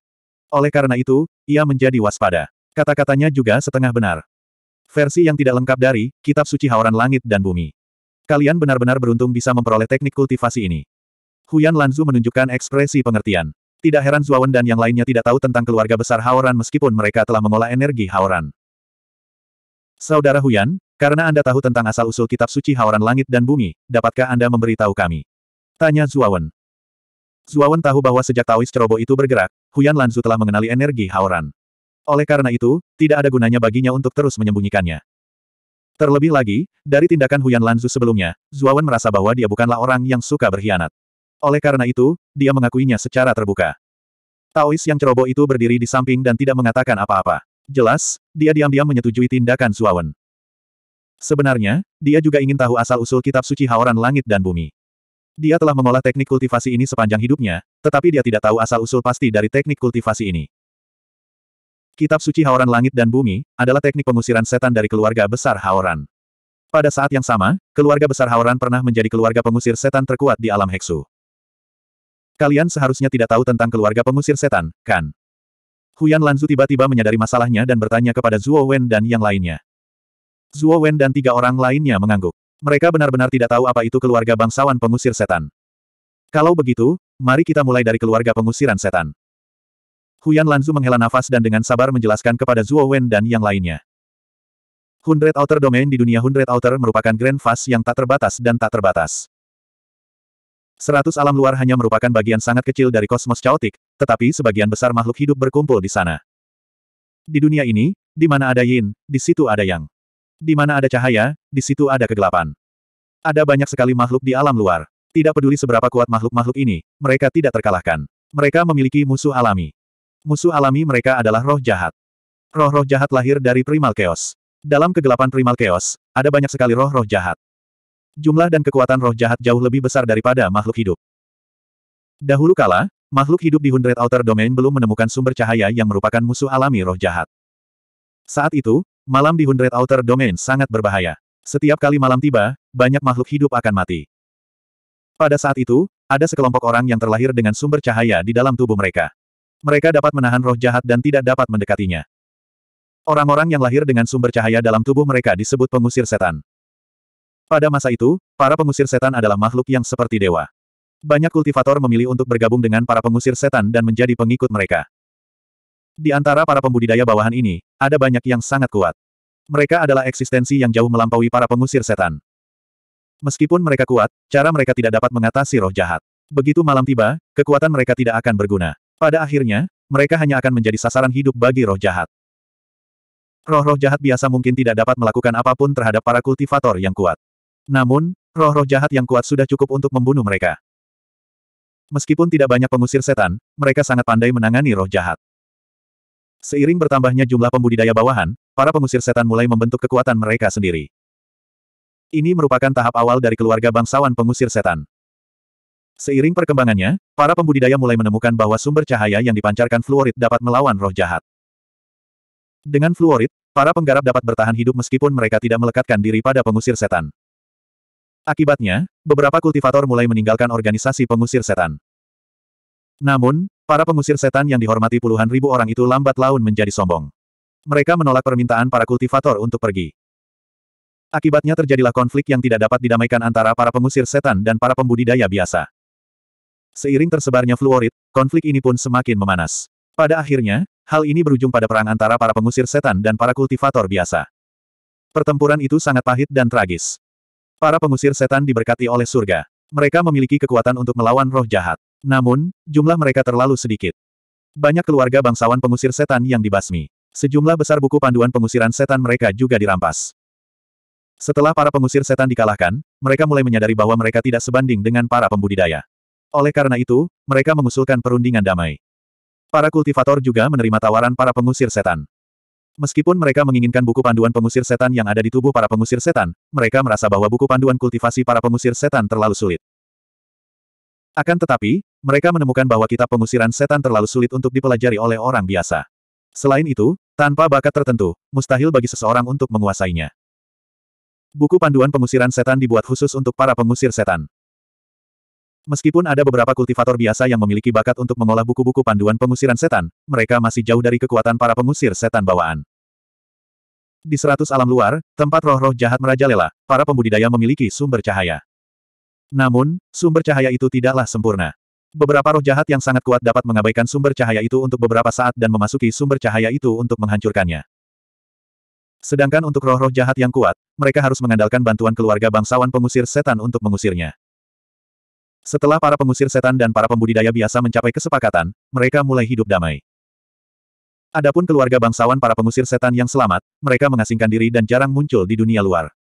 Oleh karena itu, ia menjadi waspada. Kata-katanya juga setengah benar. Versi yang tidak lengkap dari Kitab Suci Hauran Langit dan Bumi. Kalian benar-benar beruntung bisa memperoleh teknik kultivasi ini. Huyan Lanzu menunjukkan ekspresi pengertian. Tidak heran Zuawan dan yang lainnya tidak tahu tentang keluarga besar Hauran meskipun mereka telah mengolah energi Hauran. Saudara Huyan, karena Anda tahu tentang asal-usul kitab suci Hauran Langit dan Bumi, dapatkah Anda memberitahu kami? Tanya Zuawan. Zuawan tahu bahwa sejak Taoist Cerobo itu bergerak, Huyan Lanzu telah mengenali energi Hauran. Oleh karena itu, tidak ada gunanya baginya untuk terus menyembunyikannya. Terlebih lagi, dari tindakan Huyan Lanzu sebelumnya, Zuawan merasa bahwa dia bukanlah orang yang suka berkhianat. Oleh karena itu, dia mengakuinya secara terbuka. Taois yang ceroboh itu berdiri di samping dan tidak mengatakan apa-apa. Jelas, dia diam-diam menyetujui tindakan Zuawan. Sebenarnya, dia juga ingin tahu asal-usul kitab suci Haoran Langit dan Bumi. Dia telah mengolah teknik kultivasi ini sepanjang hidupnya, tetapi dia tidak tahu asal-usul pasti dari teknik kultivasi ini. Kitab Suci Haoran Langit dan Bumi, adalah teknik pengusiran setan dari keluarga besar Haoran. Pada saat yang sama, keluarga besar Haoran pernah menjadi keluarga pengusir setan terkuat di alam Heksu. Kalian seharusnya tidak tahu tentang keluarga pengusir setan, kan? Huyan Lanzu tiba-tiba menyadari masalahnya dan bertanya kepada Zuo Wen dan yang lainnya. Zuo Wen dan tiga orang lainnya mengangguk. Mereka benar-benar tidak tahu apa itu keluarga bangsawan pengusir setan. Kalau begitu, mari kita mulai dari keluarga pengusiran setan. Huyan Lanzu menghela nafas dan dengan sabar menjelaskan kepada Zuo Wen dan yang lainnya. Hundred Outer Domain di dunia Hundred Outer merupakan Grand Fast yang tak terbatas dan tak terbatas. Seratus alam luar hanya merupakan bagian sangat kecil dari kosmos caotik, tetapi sebagian besar makhluk hidup berkumpul di sana. Di dunia ini, di mana ada yin, di situ ada yang. Di mana ada cahaya, di situ ada kegelapan. Ada banyak sekali makhluk di alam luar. Tidak peduli seberapa kuat makhluk-makhluk ini, mereka tidak terkalahkan. Mereka memiliki musuh alami. Musuh alami mereka adalah roh jahat. Roh-roh jahat lahir dari primal chaos. Dalam kegelapan primal chaos, ada banyak sekali roh-roh jahat. Jumlah dan kekuatan roh jahat jauh lebih besar daripada makhluk hidup. Dahulu kala, makhluk hidup di Hundred Outer Domain belum menemukan sumber cahaya yang merupakan musuh alami roh jahat. Saat itu, malam di Hundred Outer Domain sangat berbahaya. Setiap kali malam tiba, banyak makhluk hidup akan mati. Pada saat itu, ada sekelompok orang yang terlahir dengan sumber cahaya di dalam tubuh mereka mereka dapat menahan roh jahat dan tidak dapat mendekatinya. Orang-orang yang lahir dengan sumber cahaya dalam tubuh mereka disebut pengusir setan. Pada masa itu, para pengusir setan adalah makhluk yang seperti dewa. Banyak kultivator memilih untuk bergabung dengan para pengusir setan dan menjadi pengikut mereka. Di antara para pembudidaya bawahan ini, ada banyak yang sangat kuat. Mereka adalah eksistensi yang jauh melampaui para pengusir setan. Meskipun mereka kuat, cara mereka tidak dapat mengatasi roh jahat. Begitu malam tiba, kekuatan mereka tidak akan berguna. Pada akhirnya, mereka hanya akan menjadi sasaran hidup bagi roh jahat. Roh-roh jahat biasa mungkin tidak dapat melakukan apapun terhadap para kultivator yang kuat. Namun, roh-roh jahat yang kuat sudah cukup untuk membunuh mereka. Meskipun tidak banyak pengusir setan, mereka sangat pandai menangani roh jahat. Seiring bertambahnya jumlah pembudidaya bawahan, para pengusir setan mulai membentuk kekuatan mereka sendiri. Ini merupakan tahap awal dari keluarga bangsawan pengusir setan. Seiring perkembangannya, para pembudidaya mulai menemukan bahwa sumber cahaya yang dipancarkan fluorit dapat melawan roh jahat. Dengan fluorit, para penggarap dapat bertahan hidup meskipun mereka tidak melekatkan diri pada pengusir setan. Akibatnya, beberapa kultivator mulai meninggalkan organisasi pengusir setan. Namun, para pengusir setan yang dihormati puluhan ribu orang itu lambat laun menjadi sombong. Mereka menolak permintaan para kultivator untuk pergi. Akibatnya terjadilah konflik yang tidak dapat didamaikan antara para pengusir setan dan para pembudidaya biasa. Seiring tersebarnya fluorit, konflik ini pun semakin memanas. Pada akhirnya, hal ini berujung pada perang antara para pengusir setan dan para kultivator biasa. Pertempuran itu sangat pahit dan tragis. Para pengusir setan diberkati oleh surga. Mereka memiliki kekuatan untuk melawan roh jahat. Namun, jumlah mereka terlalu sedikit. Banyak keluarga bangsawan pengusir setan yang dibasmi. Sejumlah besar buku panduan pengusiran setan mereka juga dirampas. Setelah para pengusir setan dikalahkan, mereka mulai menyadari bahwa mereka tidak sebanding dengan para pembudidaya. Oleh karena itu, mereka mengusulkan perundingan damai. Para kultivator juga menerima tawaran para pengusir setan. Meskipun mereka menginginkan buku panduan pengusir setan yang ada di tubuh para pengusir setan, mereka merasa bahwa buku panduan kultivasi para pengusir setan terlalu sulit. Akan tetapi, mereka menemukan bahwa kitab pengusiran setan terlalu sulit untuk dipelajari oleh orang biasa. Selain itu, tanpa bakat tertentu, mustahil bagi seseorang untuk menguasainya. Buku panduan pengusiran setan dibuat khusus untuk para pengusir setan. Meskipun ada beberapa kultivator biasa yang memiliki bakat untuk mengolah buku-buku panduan pengusiran setan, mereka masih jauh dari kekuatan para pengusir setan bawaan. Di seratus alam luar, tempat roh-roh jahat merajalela, para pembudidaya memiliki sumber cahaya. Namun, sumber cahaya itu tidaklah sempurna. Beberapa roh jahat yang sangat kuat dapat mengabaikan sumber cahaya itu untuk beberapa saat dan memasuki sumber cahaya itu untuk menghancurkannya. Sedangkan untuk roh-roh jahat yang kuat, mereka harus mengandalkan bantuan keluarga bangsawan pengusir setan untuk mengusirnya. Setelah para pengusir setan dan para pembudidaya biasa mencapai kesepakatan, mereka mulai hidup damai. Adapun keluarga bangsawan para pengusir setan yang selamat, mereka mengasingkan diri dan jarang muncul di dunia luar.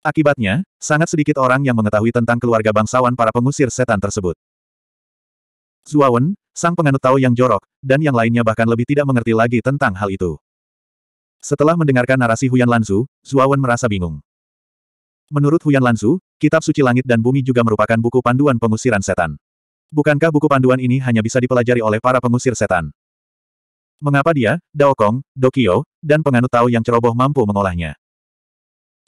Akibatnya, sangat sedikit orang yang mengetahui tentang keluarga bangsawan para pengusir setan tersebut. Zuawan, sang penganut Tao yang jorok, dan yang lainnya bahkan lebih tidak mengerti lagi tentang hal itu. Setelah mendengarkan narasi Huyan Lanzu, Zuawan merasa bingung. Menurut Huyan Lanzu, Kitab Suci Langit dan Bumi juga merupakan buku panduan pengusiran setan. Bukankah buku panduan ini hanya bisa dipelajari oleh para pengusir setan? Mengapa dia, Dao Kong, Dokio, dan penganut Tao yang ceroboh mampu mengolahnya?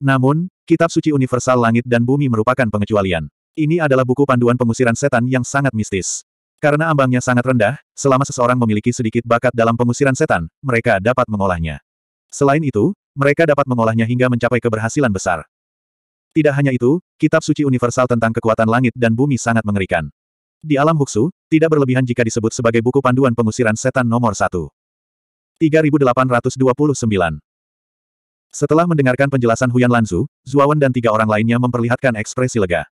Namun, Kitab Suci Universal Langit dan Bumi merupakan pengecualian. Ini adalah buku panduan pengusiran setan yang sangat mistis. Karena ambangnya sangat rendah, selama seseorang memiliki sedikit bakat dalam pengusiran setan, mereka dapat mengolahnya. Selain itu, mereka dapat mengolahnya hingga mencapai keberhasilan besar. Tidak hanya itu, kitab suci universal tentang kekuatan langit dan bumi sangat mengerikan. Di alam Huxu, tidak berlebihan jika disebut sebagai buku panduan pengusiran setan nomor satu. 3829 Setelah mendengarkan penjelasan Huyan Lanzu, Zuawan dan tiga orang lainnya memperlihatkan ekspresi lega.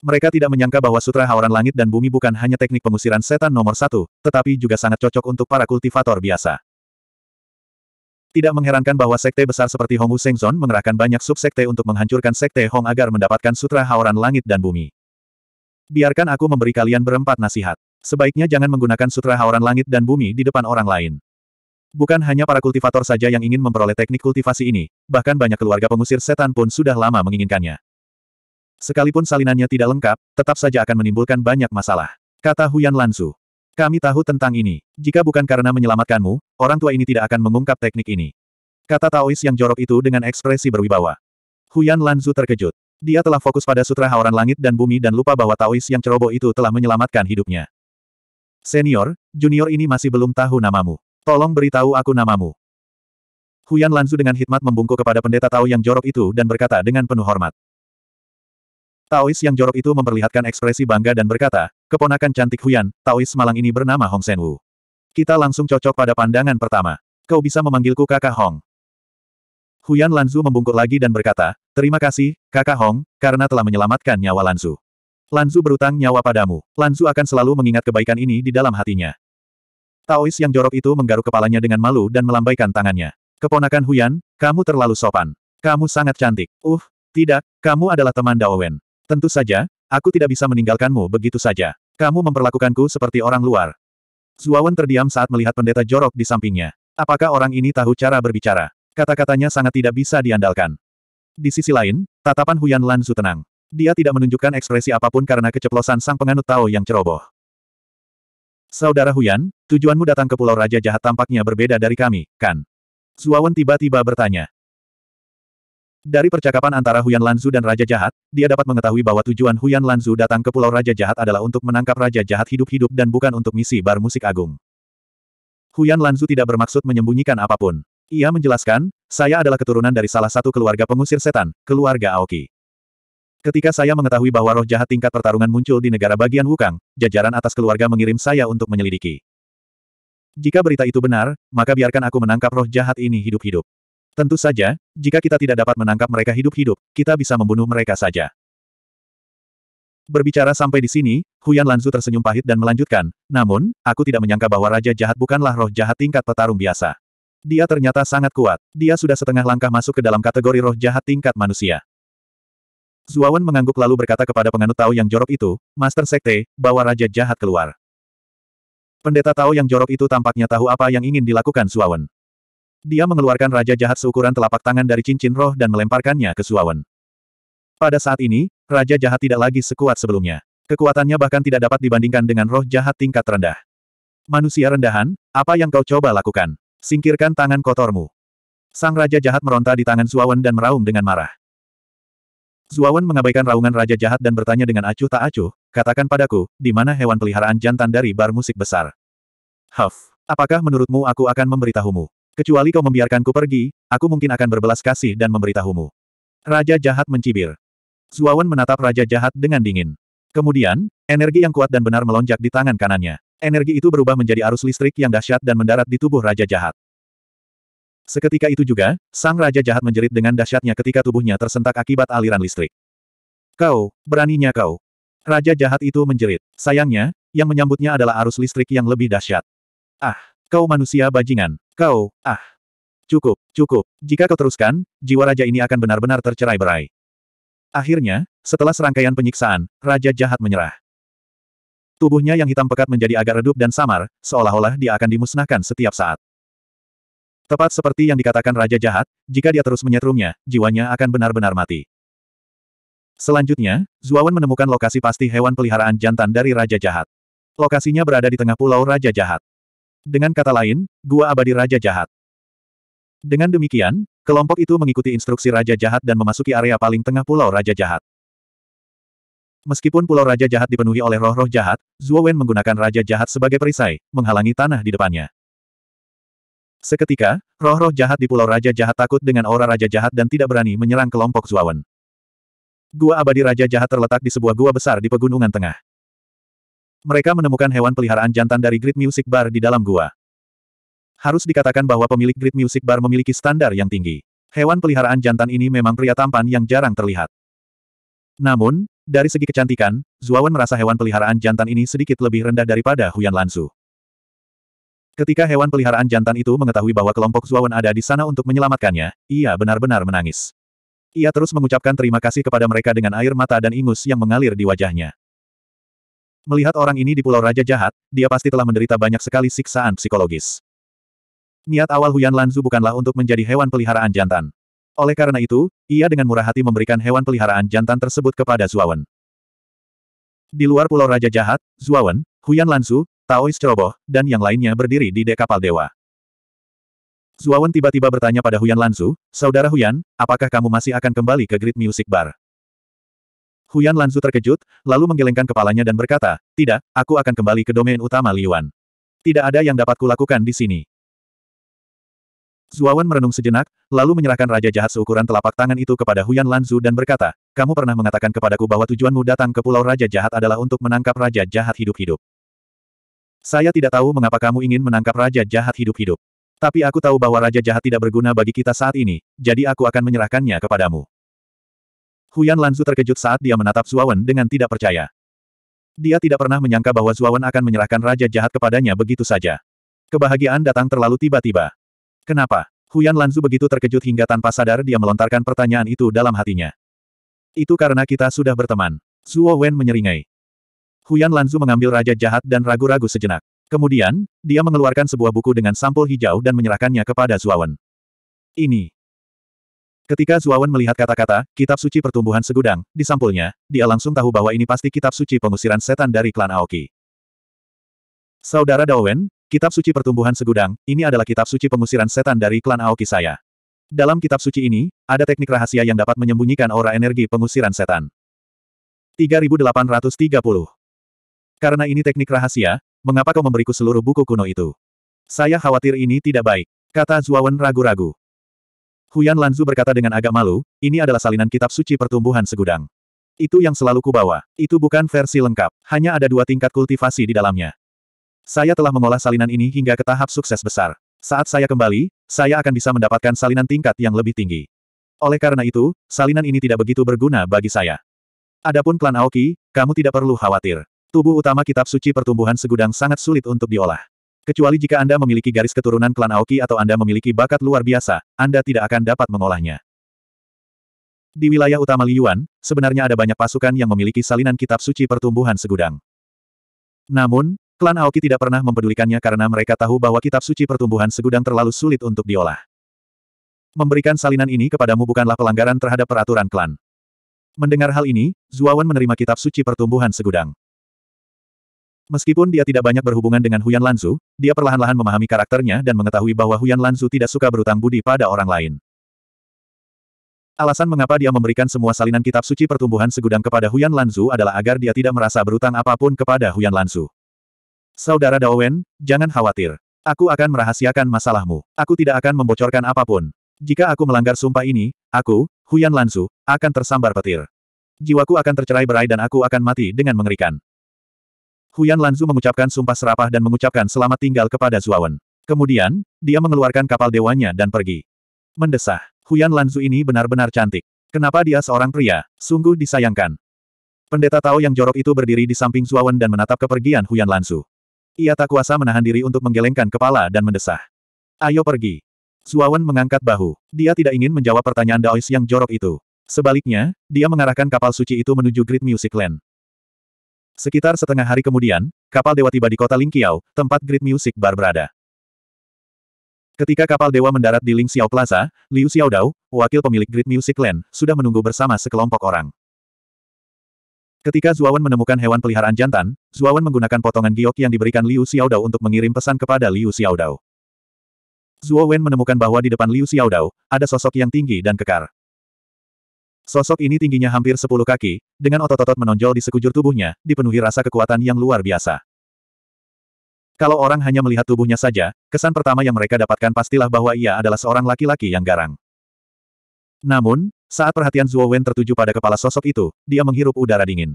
Mereka tidak menyangka bahwa Sutra hauran Langit dan Bumi bukan hanya teknik pengusiran setan nomor satu, tetapi juga sangat cocok untuk para kultivator biasa. Tidak mengherankan bahwa sekte besar seperti Hongu Sengzon mengerahkan banyak subsekte untuk menghancurkan sekte Hong agar mendapatkan sutra hawaran langit dan bumi. Biarkan aku memberi kalian berempat nasihat. Sebaiknya jangan menggunakan sutra hawaran langit dan bumi di depan orang lain. Bukan hanya para kultivator saja yang ingin memperoleh teknik kultivasi ini, bahkan banyak keluarga pengusir setan pun sudah lama menginginkannya. Sekalipun salinannya tidak lengkap, tetap saja akan menimbulkan banyak masalah. Kata Huyan Lansu. Kami tahu tentang ini. Jika bukan karena menyelamatkanmu, orang tua ini tidak akan mengungkap teknik ini. Kata Taois yang jorok itu dengan ekspresi berwibawa. Huyan Lanzu terkejut. Dia telah fokus pada sutra hawaran langit dan bumi dan lupa bahwa Taois yang ceroboh itu telah menyelamatkan hidupnya. Senior, junior ini masih belum tahu namamu. Tolong beritahu aku namamu. Huyan Lanzu dengan hikmat membungkuk kepada pendeta Tao yang jorok itu dan berkata dengan penuh hormat. Taois yang jorok itu memperlihatkan ekspresi bangga dan berkata, keponakan cantik Huyan, Taois malang ini bernama Hong Sen Wu. Kita langsung cocok pada pandangan pertama. Kau bisa memanggilku kakak Hong. Huyan Lanzu membungkuk lagi dan berkata, terima kasih, kakak Hong, karena telah menyelamatkan nyawa Lanzu. Lanzu berutang nyawa padamu. Lanzu akan selalu mengingat kebaikan ini di dalam hatinya. Taois yang jorok itu menggaruk kepalanya dengan malu dan melambaikan tangannya. Keponakan Huyan, kamu terlalu sopan. Kamu sangat cantik. Uh, tidak, kamu adalah teman Daowen. Tentu saja, aku tidak bisa meninggalkanmu begitu saja. Kamu memperlakukanku seperti orang luar. Zuawan terdiam saat melihat pendeta jorok di sampingnya. Apakah orang ini tahu cara berbicara? Kata-katanya sangat tidak bisa diandalkan. Di sisi lain, tatapan Huyan Lanzu tenang. Dia tidak menunjukkan ekspresi apapun karena keceplosan sang penganut Tao yang ceroboh. Saudara Huyan, tujuanmu datang ke Pulau Raja Jahat tampaknya berbeda dari kami, kan? Zuawan tiba-tiba bertanya. Dari percakapan antara Huyan Lanzu dan Raja Jahat, dia dapat mengetahui bahwa tujuan Huyan Lanzu datang ke Pulau Raja Jahat adalah untuk menangkap Raja Jahat hidup-hidup dan bukan untuk misi bar musik agung. Huyan Lanzu tidak bermaksud menyembunyikan apapun. Ia menjelaskan, saya adalah keturunan dari salah satu keluarga pengusir setan, keluarga Aoki. Ketika saya mengetahui bahwa roh jahat tingkat pertarungan muncul di negara bagian Wukang, jajaran atas keluarga mengirim saya untuk menyelidiki. Jika berita itu benar, maka biarkan aku menangkap roh jahat ini hidup-hidup. Tentu saja, jika kita tidak dapat menangkap mereka hidup-hidup, kita bisa membunuh mereka saja. Berbicara sampai di sini, Huyan Lanzu tersenyum pahit dan melanjutkan, namun, aku tidak menyangka bahwa Raja Jahat bukanlah roh jahat tingkat petarung biasa. Dia ternyata sangat kuat, dia sudah setengah langkah masuk ke dalam kategori roh jahat tingkat manusia. Zuawan mengangguk lalu berkata kepada penganut Tao yang jorok itu, Master Sekte, bawa Raja Jahat keluar. Pendeta Tao yang jorok itu tampaknya tahu apa yang ingin dilakukan Zuawan. Dia mengeluarkan raja jahat seukuran telapak tangan dari cincin roh dan melemparkannya ke Suawen. Pada saat ini, raja jahat tidak lagi sekuat sebelumnya. Kekuatannya bahkan tidak dapat dibandingkan dengan roh jahat tingkat rendah. Manusia rendahan, apa yang kau coba lakukan? Singkirkan tangan kotormu. Sang raja jahat meronta di tangan Suawen dan meraung dengan marah. Suawen mengabaikan raungan raja jahat dan bertanya dengan acuh tak acuh, katakan padaku, di mana hewan peliharaan jantan dari bar musik besar? Huff, apakah menurutmu aku akan memberitahumu? Kecuali kau membiarkanku pergi, aku mungkin akan berbelas kasih dan memberitahumu. Raja jahat mencibir. Zuawan menatap raja jahat dengan dingin. Kemudian, energi yang kuat dan benar melonjak di tangan kanannya. Energi itu berubah menjadi arus listrik yang dahsyat dan mendarat di tubuh raja jahat. Seketika itu juga, sang raja jahat menjerit dengan dahsyatnya ketika tubuhnya tersentak akibat aliran listrik. Kau, beraninya kau. Raja jahat itu menjerit. Sayangnya, yang menyambutnya adalah arus listrik yang lebih dahsyat. Ah, kau manusia bajingan. Kau, ah. Cukup, cukup. Jika kau teruskan, jiwa raja ini akan benar-benar tercerai berai. Akhirnya, setelah serangkaian penyiksaan, raja jahat menyerah. Tubuhnya yang hitam pekat menjadi agak redup dan samar, seolah-olah dia akan dimusnahkan setiap saat. Tepat seperti yang dikatakan raja jahat, jika dia terus menyetrumnya, jiwanya akan benar-benar mati. Selanjutnya, Zuawan menemukan lokasi pasti hewan peliharaan jantan dari raja jahat. Lokasinya berada di tengah pulau raja jahat. Dengan kata lain, gua abadi Raja Jahat. Dengan demikian, kelompok itu mengikuti instruksi Raja Jahat dan memasuki area paling tengah Pulau Raja Jahat. Meskipun Pulau Raja Jahat dipenuhi oleh roh-roh jahat, Zhuo Wen menggunakan Raja Jahat sebagai perisai, menghalangi tanah di depannya. Seketika, roh-roh jahat di Pulau Raja Jahat takut dengan aura Raja Jahat dan tidak berani menyerang kelompok Zhuo Wen. Gua abadi Raja Jahat terletak di sebuah gua besar di Pegunungan Tengah. Mereka menemukan hewan peliharaan jantan dari Great Music Bar di dalam gua. Harus dikatakan bahwa pemilik Great Music Bar memiliki standar yang tinggi. Hewan peliharaan jantan ini memang pria tampan yang jarang terlihat. Namun, dari segi kecantikan, Zuawan merasa hewan peliharaan jantan ini sedikit lebih rendah daripada Huyan Lansu. Ketika hewan peliharaan jantan itu mengetahui bahwa kelompok Zuawan ada di sana untuk menyelamatkannya, ia benar-benar menangis. Ia terus mengucapkan terima kasih kepada mereka dengan air mata dan ingus yang mengalir di wajahnya. Melihat orang ini di Pulau Raja Jahat, dia pasti telah menderita banyak sekali siksaan psikologis. Niat awal Huyan Lanzu bukanlah untuk menjadi hewan peliharaan jantan. Oleh karena itu, ia dengan murah hati memberikan hewan peliharaan jantan tersebut kepada Zuawan. Di luar Pulau Raja Jahat, Zuawan, Huyan Lanzu, Taois Ceroboh, dan yang lainnya berdiri di dek kapal dewa. Zuawan tiba-tiba bertanya pada Huyan Lanzu, Saudara Huyan, apakah kamu masih akan kembali ke Great Music Bar? Huyan Lanzu terkejut, lalu menggelengkan kepalanya dan berkata, tidak, aku akan kembali ke domain utama Liwan. Tidak ada yang dapat kulakukan di sini. Zuawan merenung sejenak, lalu menyerahkan raja jahat seukuran telapak tangan itu kepada Huyan Lanzu dan berkata, kamu pernah mengatakan kepadaku bahwa tujuanmu datang ke pulau raja jahat adalah untuk menangkap raja jahat hidup-hidup. Saya tidak tahu mengapa kamu ingin menangkap raja jahat hidup-hidup. Tapi aku tahu bahwa raja jahat tidak berguna bagi kita saat ini, jadi aku akan menyerahkannya kepadamu. Huyan Lanzu terkejut saat dia menatap Zuawan dengan tidak percaya. Dia tidak pernah menyangka bahwa Zuawan akan menyerahkan Raja Jahat kepadanya begitu saja. Kebahagiaan datang terlalu tiba-tiba. Kenapa? Huyan Lanzu begitu terkejut hingga tanpa sadar dia melontarkan pertanyaan itu dalam hatinya. Itu karena kita sudah berteman. Zuo Wen menyeringai. Huyan Lanzu mengambil Raja Jahat dan ragu-ragu sejenak. Kemudian, dia mengeluarkan sebuah buku dengan sampul hijau dan menyerahkannya kepada Zuawan. Ini, Ketika Zuawan melihat kata-kata, kitab suci pertumbuhan segudang, di sampulnya, dia langsung tahu bahwa ini pasti kitab suci pengusiran setan dari klan Aoki. Saudara Daowen, kitab suci pertumbuhan segudang, ini adalah kitab suci pengusiran setan dari klan Aoki saya. Dalam kitab suci ini, ada teknik rahasia yang dapat menyembunyikan aura energi pengusiran setan. 3830 Karena ini teknik rahasia, mengapa kau memberiku seluruh buku kuno itu? Saya khawatir ini tidak baik, kata Zuawan ragu-ragu. Huyan Lanzu berkata dengan agak malu, ini adalah salinan kitab suci pertumbuhan segudang. Itu yang selalu kubawa. Itu bukan versi lengkap, hanya ada dua tingkat kultivasi di dalamnya. Saya telah mengolah salinan ini hingga ke tahap sukses besar. Saat saya kembali, saya akan bisa mendapatkan salinan tingkat yang lebih tinggi. Oleh karena itu, salinan ini tidak begitu berguna bagi saya. Adapun klan Aoki, kamu tidak perlu khawatir. Tubuh utama kitab suci pertumbuhan segudang sangat sulit untuk diolah. Kecuali jika Anda memiliki garis keturunan klan Aoki atau Anda memiliki bakat luar biasa, Anda tidak akan dapat mengolahnya. Di wilayah utama Liyuan, sebenarnya ada banyak pasukan yang memiliki salinan kitab suci pertumbuhan segudang. Namun, klan Aoki tidak pernah mempedulikannya karena mereka tahu bahwa kitab suci pertumbuhan segudang terlalu sulit untuk diolah. Memberikan salinan ini kepadamu bukanlah pelanggaran terhadap peraturan klan. Mendengar hal ini, Zuawan menerima kitab suci pertumbuhan segudang. Meskipun dia tidak banyak berhubungan dengan Huyan Lanzu, dia perlahan-lahan memahami karakternya dan mengetahui bahwa Huyan Lanzu tidak suka berutang budi pada orang lain. Alasan mengapa dia memberikan semua salinan kitab suci pertumbuhan segudang kepada Huyan Lanzu adalah agar dia tidak merasa berutang apapun kepada Huyan Lanzu. Saudara Wen, jangan khawatir. Aku akan merahasiakan masalahmu. Aku tidak akan membocorkan apapun. Jika aku melanggar sumpah ini, aku, Huyan Lanzu, akan tersambar petir. Jiwaku akan tercerai berai dan aku akan mati dengan mengerikan. Huyan Lanzu mengucapkan sumpah serapah dan mengucapkan selamat tinggal kepada Zuawan. Kemudian, dia mengeluarkan kapal dewanya dan pergi. Mendesah, Huyan Lanzu ini benar-benar cantik. Kenapa dia seorang pria? Sungguh disayangkan. Pendeta Tao yang jorok itu berdiri di samping Zuawan dan menatap kepergian Huyan Lanzu. Ia tak kuasa menahan diri untuk menggelengkan kepala dan mendesah. Ayo pergi. Zuawan mengangkat bahu. Dia tidak ingin menjawab pertanyaan Daois yang jorok itu. Sebaliknya, dia mengarahkan kapal suci itu menuju Great Music Land. Sekitar setengah hari kemudian, kapal dewa tiba di kota Lingqiao, tempat Great Music Bar berada. Ketika kapal dewa mendarat di Lingxiao Plaza, Liu Xiaodao, wakil pemilik Great Music Land, sudah menunggu bersama sekelompok orang. Ketika Zuawan menemukan hewan peliharaan jantan, Zuawan menggunakan potongan giok yang diberikan Liu Xiaodao untuk mengirim pesan kepada Liu Xiaodao. Zuo menemukan bahwa di depan Liu Xiaodao, ada sosok yang tinggi dan kekar. Sosok ini tingginya hampir 10 kaki, dengan otot-otot menonjol di sekujur tubuhnya, dipenuhi rasa kekuatan yang luar biasa. Kalau orang hanya melihat tubuhnya saja, kesan pertama yang mereka dapatkan pastilah bahwa ia adalah seorang laki-laki yang garang. Namun, saat perhatian Zhuo Wen tertuju pada kepala sosok itu, dia menghirup udara dingin.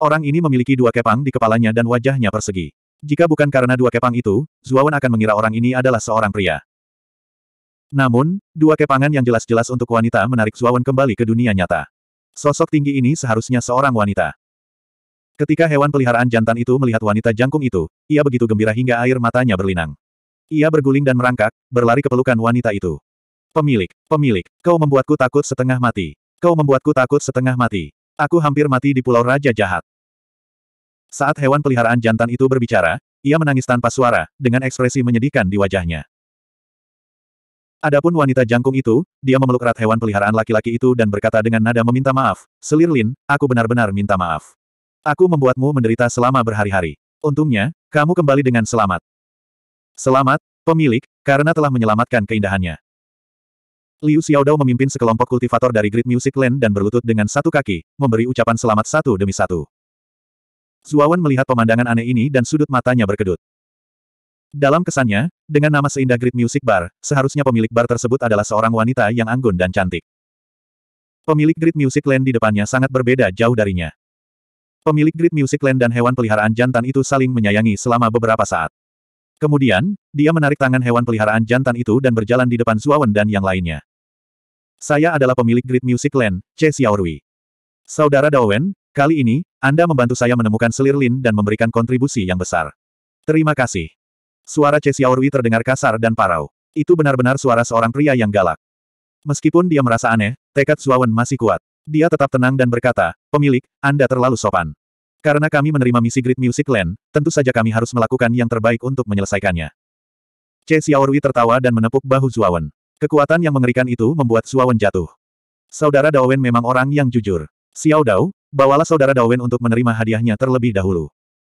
Orang ini memiliki dua kepang di kepalanya dan wajahnya persegi. Jika bukan karena dua kepang itu, Zhuo Wen akan mengira orang ini adalah seorang pria. Namun, dua kepangan yang jelas-jelas untuk wanita menarik Zuawan kembali ke dunia nyata. Sosok tinggi ini seharusnya seorang wanita. Ketika hewan peliharaan jantan itu melihat wanita jangkung itu, ia begitu gembira hingga air matanya berlinang. Ia berguling dan merangkak, berlari ke pelukan wanita itu. Pemilik, pemilik, kau membuatku takut setengah mati. Kau membuatku takut setengah mati. Aku hampir mati di Pulau Raja Jahat. Saat hewan peliharaan jantan itu berbicara, ia menangis tanpa suara, dengan ekspresi menyedihkan di wajahnya. Adapun wanita jangkung itu, dia memeluk erat hewan peliharaan laki-laki itu dan berkata dengan nada meminta maaf, Selir Lin, aku benar-benar minta maaf. Aku membuatmu menderita selama berhari-hari. Untungnya, kamu kembali dengan selamat. Selamat, pemilik, karena telah menyelamatkan keindahannya. Liu Xiaodao memimpin sekelompok kultivator dari Great Music Land dan berlutut dengan satu kaki, memberi ucapan selamat satu demi satu. Zuawan melihat pemandangan aneh ini dan sudut matanya berkedut. Dalam kesannya, dengan nama seindah Great Music Bar, seharusnya pemilik bar tersebut adalah seorang wanita yang anggun dan cantik. Pemilik Great Music Land di depannya sangat berbeda jauh darinya. Pemilik Great Music Land dan hewan peliharaan jantan itu saling menyayangi selama beberapa saat. Kemudian, dia menarik tangan hewan peliharaan jantan itu dan berjalan di depan Zuawan dan yang lainnya. Saya adalah pemilik Great Music Land, C. Xiaorui. Saudara Dawen, kali ini, Anda membantu saya menemukan Selir Lin dan memberikan kontribusi yang besar. Terima kasih. Suara Che Xiaorui terdengar kasar dan parau. Itu benar-benar suara seorang pria yang galak. Meskipun dia merasa aneh, tekad Zuawan masih kuat. Dia tetap tenang dan berkata, pemilik, Anda terlalu sopan. Karena kami menerima misi Great Music Land, tentu saja kami harus melakukan yang terbaik untuk menyelesaikannya. Che Xiaorui tertawa dan menepuk bahu Zuawan. Kekuatan yang mengerikan itu membuat Zuawan jatuh. Saudara Dawen memang orang yang jujur. Xiao Dao, bawalah saudara Dawen untuk menerima hadiahnya terlebih dahulu.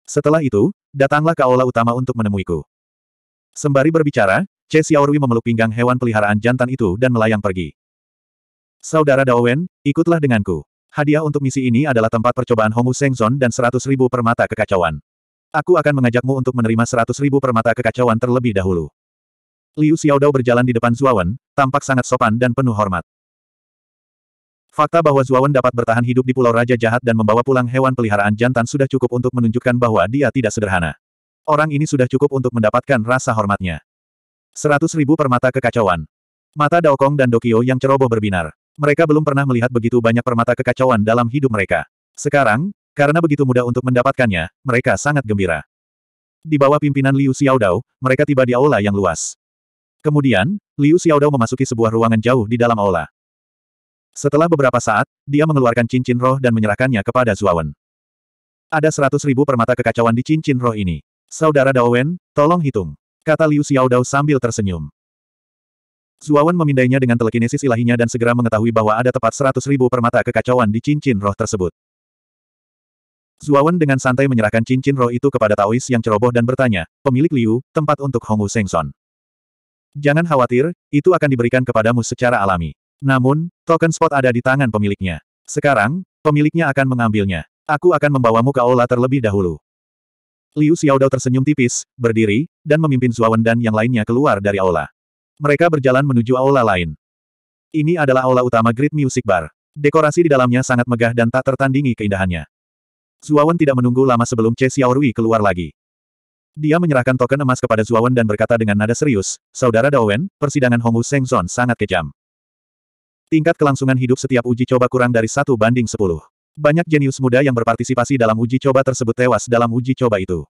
Setelah itu, datanglah ke aula utama untuk menemuiku. Sembari berbicara, Che Xiaorui memeluk pinggang hewan peliharaan jantan itu dan melayang pergi. Saudara Daowen, ikutlah denganku. Hadiah untuk misi ini adalah tempat percobaan Hongu Sengzon dan seratus ribu permata kekacauan. Aku akan mengajakmu untuk menerima seratus ribu permata kekacauan terlebih dahulu. Liu Xiaodao berjalan di depan Zuawan, tampak sangat sopan dan penuh hormat. Fakta bahwa Zuawan dapat bertahan hidup di Pulau Raja Jahat dan membawa pulang hewan peliharaan jantan sudah cukup untuk menunjukkan bahwa dia tidak sederhana orang ini sudah cukup untuk mendapatkan rasa hormatnya. Seratus ribu permata kekacauan. Mata Daokong dan Dokio yang ceroboh berbinar. Mereka belum pernah melihat begitu banyak permata kekacauan dalam hidup mereka. Sekarang, karena begitu mudah untuk mendapatkannya, mereka sangat gembira. Di bawah pimpinan Liu Xiaodao, mereka tiba di aula yang luas. Kemudian, Liu Xiaodao memasuki sebuah ruangan jauh di dalam aula. Setelah beberapa saat, dia mengeluarkan cincin roh dan menyerahkannya kepada Zuawan. Ada seratus ribu permata kekacauan di cincin roh ini. Saudara Dao Wen, tolong hitung. Kata Liu Dao sambil tersenyum. Zuawan memindainya dengan telekinesis ilahinya dan segera mengetahui bahwa ada tepat seratus ribu permata kekacauan di cincin roh tersebut. Zuawan dengan santai menyerahkan cincin roh itu kepada Taois yang ceroboh dan bertanya, pemilik Liu, tempat untuk Hongu Sengson. Jangan khawatir, itu akan diberikan kepadamu secara alami. Namun, token spot ada di tangan pemiliknya. Sekarang, pemiliknya akan mengambilnya. Aku akan membawamu ke aula terlebih dahulu. Liu Xiaodao tersenyum tipis, berdiri, dan memimpin Zuawan dan yang lainnya keluar dari aula. Mereka berjalan menuju aula lain. Ini adalah aula utama Great Music Bar. Dekorasi di dalamnya sangat megah dan tak tertandingi keindahannya. Zuawan tidak menunggu lama sebelum Che Xiaorui keluar lagi. Dia menyerahkan token emas kepada Zuawan dan berkata dengan nada serius, Saudara Dawen, persidangan Hongwu Sengzon sangat kejam. Tingkat kelangsungan hidup setiap uji coba kurang dari satu banding sepuluh. Banyak jenius muda yang berpartisipasi dalam uji coba tersebut tewas dalam uji coba itu.